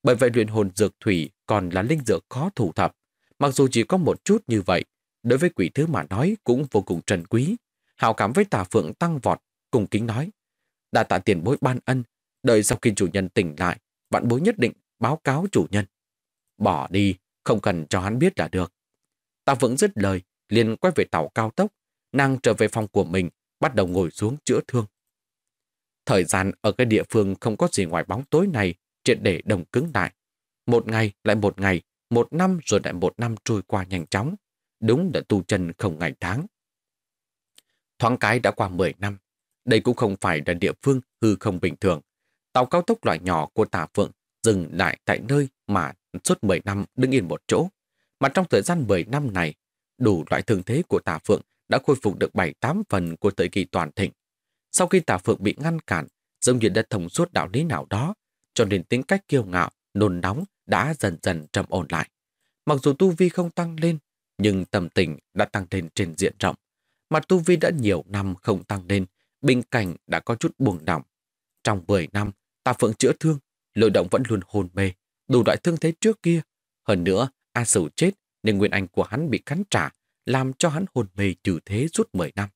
Bởi vậy luyện hồn dược thủy còn là linh dược khó thủ thập, Mặc dù chỉ có một chút như vậy, đối với quỷ thứ mà nói cũng vô cùng trần quý. Hào cảm với tà phượng tăng vọt, cùng kính nói. Đã tạ tiền bối ban ân, đợi sau khi chủ nhân tỉnh lại, vạn bối nhất định báo cáo chủ nhân. Bỏ đi, không cần cho hắn biết là được. Tà phượng dứt lời, liền quay về tàu cao tốc, nàng trở về phòng của mình, bắt đầu ngồi xuống chữa thương. Thời gian ở cái địa phương không có gì ngoài bóng tối này triệt để đồng cứng lại. Một ngày lại một ngày một năm rồi lại một năm trôi qua nhanh chóng. Đúng là tu chân không ngày tháng. Thoáng cái đã qua 10 năm. Đây cũng không phải là địa phương hư không bình thường. Tàu cao tốc loại nhỏ của Tà Phượng dừng lại tại nơi mà suốt 10 năm đứng yên một chỗ. Mà trong thời gian 10 năm này, đủ loại thương thế của Tà Phượng đã khôi phục được 7-8 phần của thời kỳ toàn thịnh. Sau khi Tà Phượng bị ngăn cản, giống như đã thông suốt đạo lý nào đó, cho nên tính cách kiêu ngạo, nôn nóng đã dần dần trầm ổn lại. Mặc dù tu vi không tăng lên, nhưng tâm tình đã tăng lên trên diện rộng. Mà tu vi đã nhiều năm không tăng lên, bình cảnh đã có chút buồn đỏng. Trong 10 năm, ta phượng chữa thương, lội động vẫn luôn hồn mê, đủ loại thương thế trước kia. Hơn nữa, A Sửu chết nên nguyên anh của hắn bị cắn trả, làm cho hắn hồn mê trừ thế suốt 10 năm.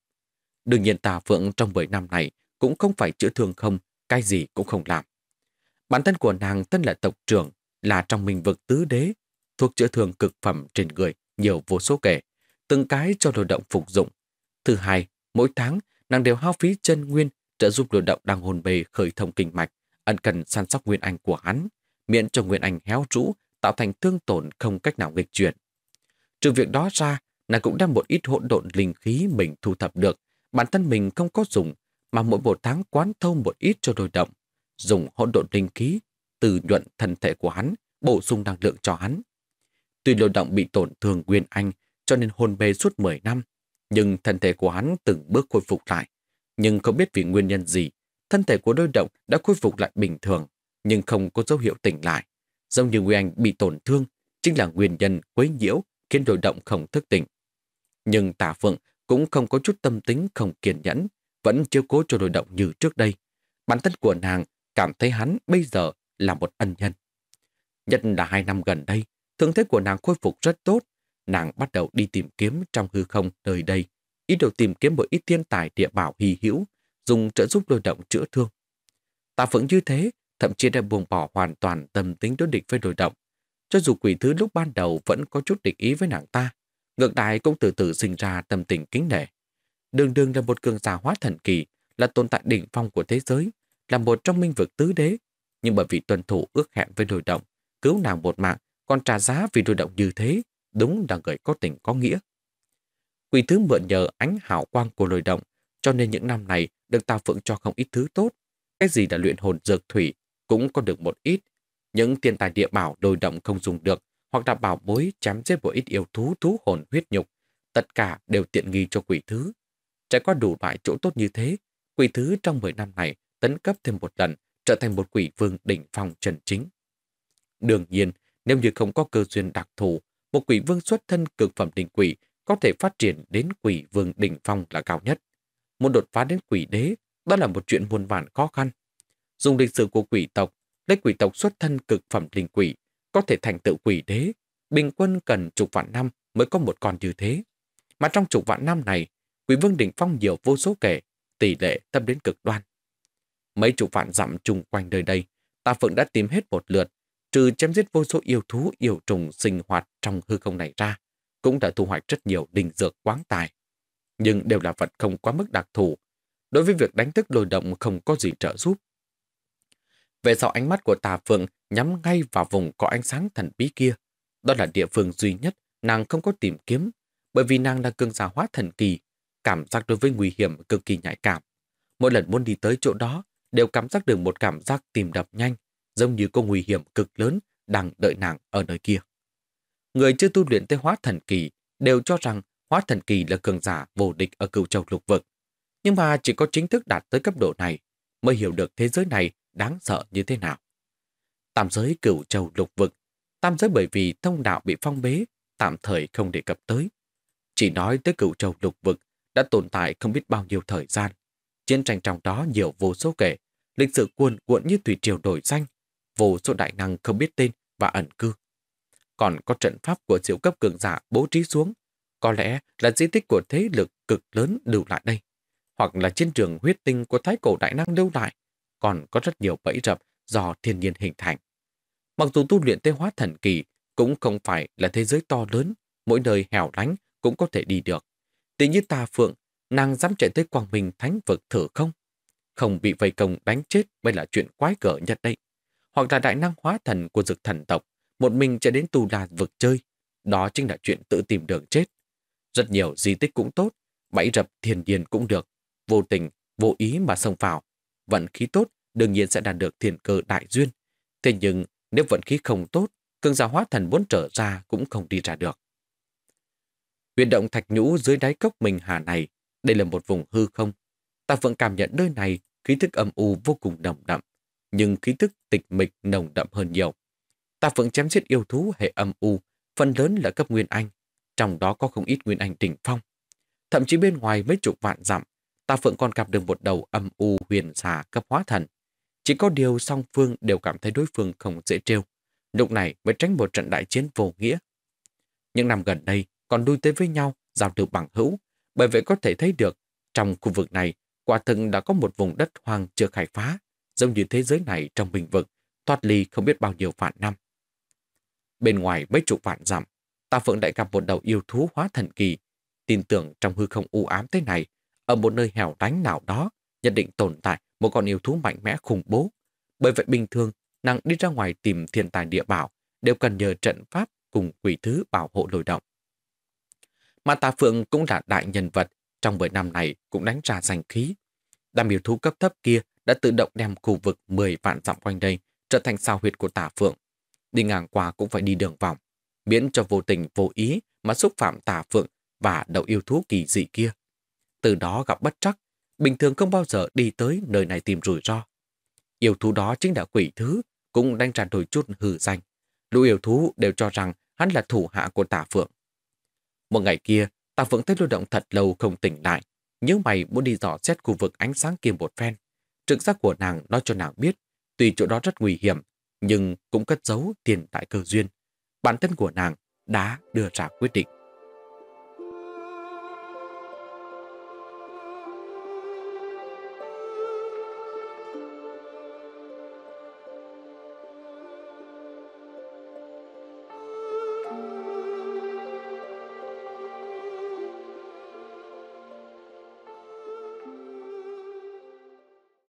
Đương nhiên tà phượng trong 10 năm này cũng không phải chữa thương không, cái gì cũng không làm. Bản thân của nàng tân là tộc trưởng là trong mình vực tứ đế, thuộc chữa thường cực phẩm trên người nhiều vô số kể, từng cái cho lao động phục dụng. Thứ hai, mỗi tháng nàng đều hao phí chân nguyên trợ giúp lao động đang hồn bề khởi thông kinh mạch, ẩn cần săn sóc nguyên anh của hắn, miễn cho nguyên anh héo rũ, tạo thành thương tổn không cách nào nghịch chuyển. Trừ việc đó ra, nàng cũng đem một ít hỗn độn linh khí mình thu thập được, bản thân mình không có dùng, mà mỗi một tháng quán thông một ít cho đôi động. Dùng hỗn độn linh khí từ nhuận thân thể của hắn, bổ sung năng lượng cho hắn. Tuy lôi động bị tổn thương Nguyên Anh cho nên hôn mê suốt 10 năm, nhưng thân thể của hắn từng bước khôi phục lại. Nhưng không biết vì nguyên nhân gì, thân thể của lôi động đã khôi phục lại bình thường, nhưng không có dấu hiệu tỉnh lại. Giống như Nguyên Anh bị tổn thương, chính là nguyên nhân quấy nhiễu khiến lôi động không thức tỉnh. Nhưng tả phượng cũng không có chút tâm tính không kiên nhẫn, vẫn chưa cố cho lôi động như trước đây. Bản thân của nàng cảm thấy hắn bây giờ là một ân nhân. Nhất là hai năm gần đây, thương thế của nàng khôi phục rất tốt. Nàng bắt đầu đi tìm kiếm trong hư không nơi đây, ý đồ tìm kiếm một ít thiên tài địa bảo hy hữu, dùng trợ giúp lôi động chữa thương. Tạ Phượng như thế, thậm chí đã buông bỏ hoàn toàn tâm tính đối địch với lôi động. Cho dù quỷ thứ lúc ban đầu vẫn có chút địch ý với nàng ta, ngược lại cũng từ từ sinh ra tâm tình kính nể. Đường đường là một cường giả hóa thần kỳ, là tồn tại đỉnh phong của thế giới, là một trong minh vực tứ đế, nhưng bởi vì tuân thủ ước hẹn với đôi động, cứu nàng một mạng, còn trả giá vì đôi động như thế, đúng là người có tình có nghĩa. Quỷ thứ mượn nhờ ánh hào quang của lôi động, cho nên những năm này được ta Phượng cho không ít thứ tốt. Cái gì là luyện hồn dược thủy cũng có được một ít. Những tiền tài địa bảo đôi động không dùng được, hoặc là bảo bối chém giết một ít yêu thú thú hồn huyết nhục, tất cả đều tiện nghi cho quỷ thứ. Trải qua đủ loại chỗ tốt như thế, quỷ thứ trong 10 năm này tấn cấp thêm một lần trở thành một quỷ vương đỉnh phòng trần chính. Đương nhiên, nếu như không có cơ duyên đặc thù, một quỷ vương xuất thân cực phẩm đỉnh quỷ có thể phát triển đến quỷ vương đỉnh phong là cao nhất. Muốn đột phá đến quỷ đế, đó là một chuyện muôn vàn khó khăn. Dùng lịch sử của quỷ tộc, lấy quỷ tộc xuất thân cực phẩm đỉnh quỷ, có thể thành tựu quỷ đế, bình quân cần chục vạn năm mới có một con như thế. Mà trong chục vạn năm này, quỷ vương đỉnh phong nhiều vô số kể, tỷ lệ tâm đến cực đoan. Mấy chục vạn dặm chung quanh nơi đây, ta phượng đã tìm hết một lượt, trừ chém giết vô số yêu thú yêu trùng sinh hoạt trong hư không này ra, cũng đã thu hoạch rất nhiều đình dược quán tài. Nhưng đều là vật không quá mức đặc thù, đối với việc đánh thức lôi động không có gì trợ giúp. Về sau ánh mắt của tà phượng nhắm ngay vào vùng có ánh sáng thần bí kia. Đó là địa phương duy nhất nàng không có tìm kiếm, bởi vì nàng là cương giả hóa thần kỳ, cảm giác đối với nguy hiểm cực kỳ nhạy cảm. Mỗi lần muốn đi tới chỗ đó đều cảm giác được một cảm giác tìm đập nhanh, giống như có nguy hiểm cực lớn đang đợi nàng ở nơi kia. Người chưa tu luyện tới hóa thần kỳ đều cho rằng hóa thần kỳ là cường giả vô địch ở cựu châu lục vực. Nhưng mà chỉ có chính thức đạt tới cấp độ này mới hiểu được thế giới này đáng sợ như thế nào. Tam giới cửu châu lục vực, tam giới bởi vì thông đạo bị phong bế, tạm thời không đề cập tới. Chỉ nói tới cửu châu lục vực đã tồn tại không biết bao nhiêu thời gian. Chiến tranh trong đó nhiều vô số kể, lịch sử cuồn cuộn như thủy triều đổi danh, vô số đại năng không biết tên và ẩn cư. Còn có trận pháp của siêu cấp cường giả bố trí xuống, có lẽ là di tích của thế lực cực lớn lưu lại đây, hoặc là chiến trường huyết tinh của thái cổ đại năng lưu lại, còn có rất nhiều bẫy rập do thiên nhiên hình thành. Mặc dù tu luyện tế hóa thần kỳ cũng không phải là thế giới to lớn, mỗi nơi hẻo lánh cũng có thể đi được. Tỷ như ta phượng, nàng dám chạy tới Quảng Bình Thánh vực thử không? không bị vây công đánh chết mới là chuyện quái cỡ nhất đấy. Hoặc là đại năng hóa thần của dực thần tộc, một mình chạy đến tù là vực chơi. Đó chính là chuyện tự tìm đường chết. Rất nhiều di tích cũng tốt, bẫy rập thiền điền cũng được. Vô tình, vô ý mà xông vào. Vận khí tốt đương nhiên sẽ đạt được thiền cơ đại duyên. Thế nhưng nếu vận khí không tốt, cường giả hóa thần muốn trở ra cũng không đi ra được. Huyền động thạch nhũ dưới đáy cốc mình hà này, đây là một vùng hư không, ta vẫn cảm nhận nơi này khí thức âm u vô cùng nồng đậm, nhưng khí thức tịch mịch nồng đậm hơn nhiều. Ta vẫn chém giết yêu thú hệ âm u, phần lớn là cấp nguyên anh, trong đó có không ít nguyên anh đỉnh phong. Thậm chí bên ngoài mấy chục vạn dặm, ta vẫn còn gặp được một đầu âm u huyền xà cấp hóa thần. Chỉ có điều song phương đều cảm thấy đối phương không dễ trêu. Lúc này mới tránh một trận đại chiến vô nghĩa. Những năm gần đây còn đuôi tới với nhau, giao lưu bằng hữu, bởi vậy có thể thấy được trong khu vực này Quả thực đã có một vùng đất hoang chưa khai phá, giống như thế giới này trong bình vực, thoát ly không biết bao nhiêu vạn năm. Bên ngoài mấy chục vạn dặm, Tà Phượng lại gặp một đầu yêu thú hóa thần kỳ. Tin tưởng trong hư không u ám thế này, ở một nơi hẻo lánh nào đó, nhất định tồn tại một con yêu thú mạnh mẽ khủng bố. Bởi vậy bình thường, nàng đi ra ngoài tìm thiên tài địa bảo, đều cần nhờ trận pháp cùng quỷ thứ bảo hộ lôi động. Mà Tà Phượng cũng là đại nhân vật trong 10 năm này cũng đánh ra giành khí. Đám miêu thú cấp thấp kia đã tự động đem khu vực 10 vạn dặm quanh đây trở thành sao huyệt của tả phượng. Đi ngang qua cũng phải đi đường vòng, miễn cho vô tình vô ý mà xúc phạm tả phượng và đầu yêu thú kỳ dị kia. Từ đó gặp bất trắc, bình thường không bao giờ đi tới nơi này tìm rủi ro. Yêu thú đó chính là quỷ thứ, cũng đang tràn đổi chút hư danh. Lũ yêu thú đều cho rằng hắn là thủ hạ của tả phượng. Một ngày kia, ta vẫn thấy Lôi Động thật lâu không tỉnh lại, nhớ mày muốn đi dò xét khu vực ánh sáng kia một phen. Trực giác của nàng nói cho nàng biết, tùy chỗ đó rất nguy hiểm, nhưng cũng cất giấu tiền tại cơ duyên. Bản thân của nàng đã đưa ra quyết định.